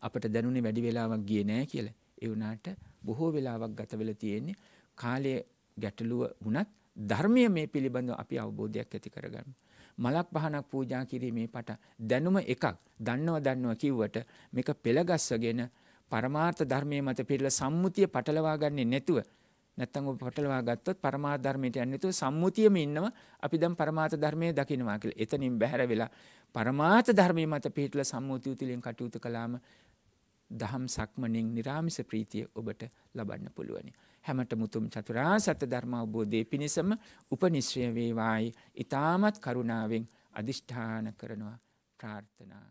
අපිට දැනුනේ වැඩි වේලාවක් ගියේ නෑ කියලා. ඒ වුණාට බොහෝ වෙලාවක් ගත වෙලා තියෙන්නේ කාලයේ ගැටලුව වුණත් ධර්මයේ මේ පිළිබඳව අපි අවබෝධයක් ඇති කරගන්න. මලක් පහනක් පූජා කිරීමේ පට දැනුම එකක් දන්නව දන්නව කිව්වට මේක පෙළගස්වගෙන පරමාර්ථ ධර්මයේ මත පිළිල සම්මුතිය පටලවා ගන්නේ නැතුව නැත්තම් ඔබ පටලවා ගත්තොත් පරමාර්ථ ධර්මයට යන්නේ නැතුව සම්මුතියෙම ඉන්නව අපි දැන් පරමාර්ථ ධර්මයේ දකින්නවා කියලා. එතනින් බැහැර වෙලා පරමාර්ථ ධර්මයේ මත පිළිල සම්මුතිය තුලින් කටයුතු කළාම දහම් සක්මණෙන් निराமிස ප්‍රීතිය ඔබට ලබන්න පුළුවනි. හැමට මුතුම් චතුරා සත්‍ය ධර්ම අවබෝධයේ පිණිසම උපනිශ්‍රය වේවායි ඊ타මත් කරුණාවෙන් අදිෂ්ඨාන කරනවා ප්‍රාර්ථනා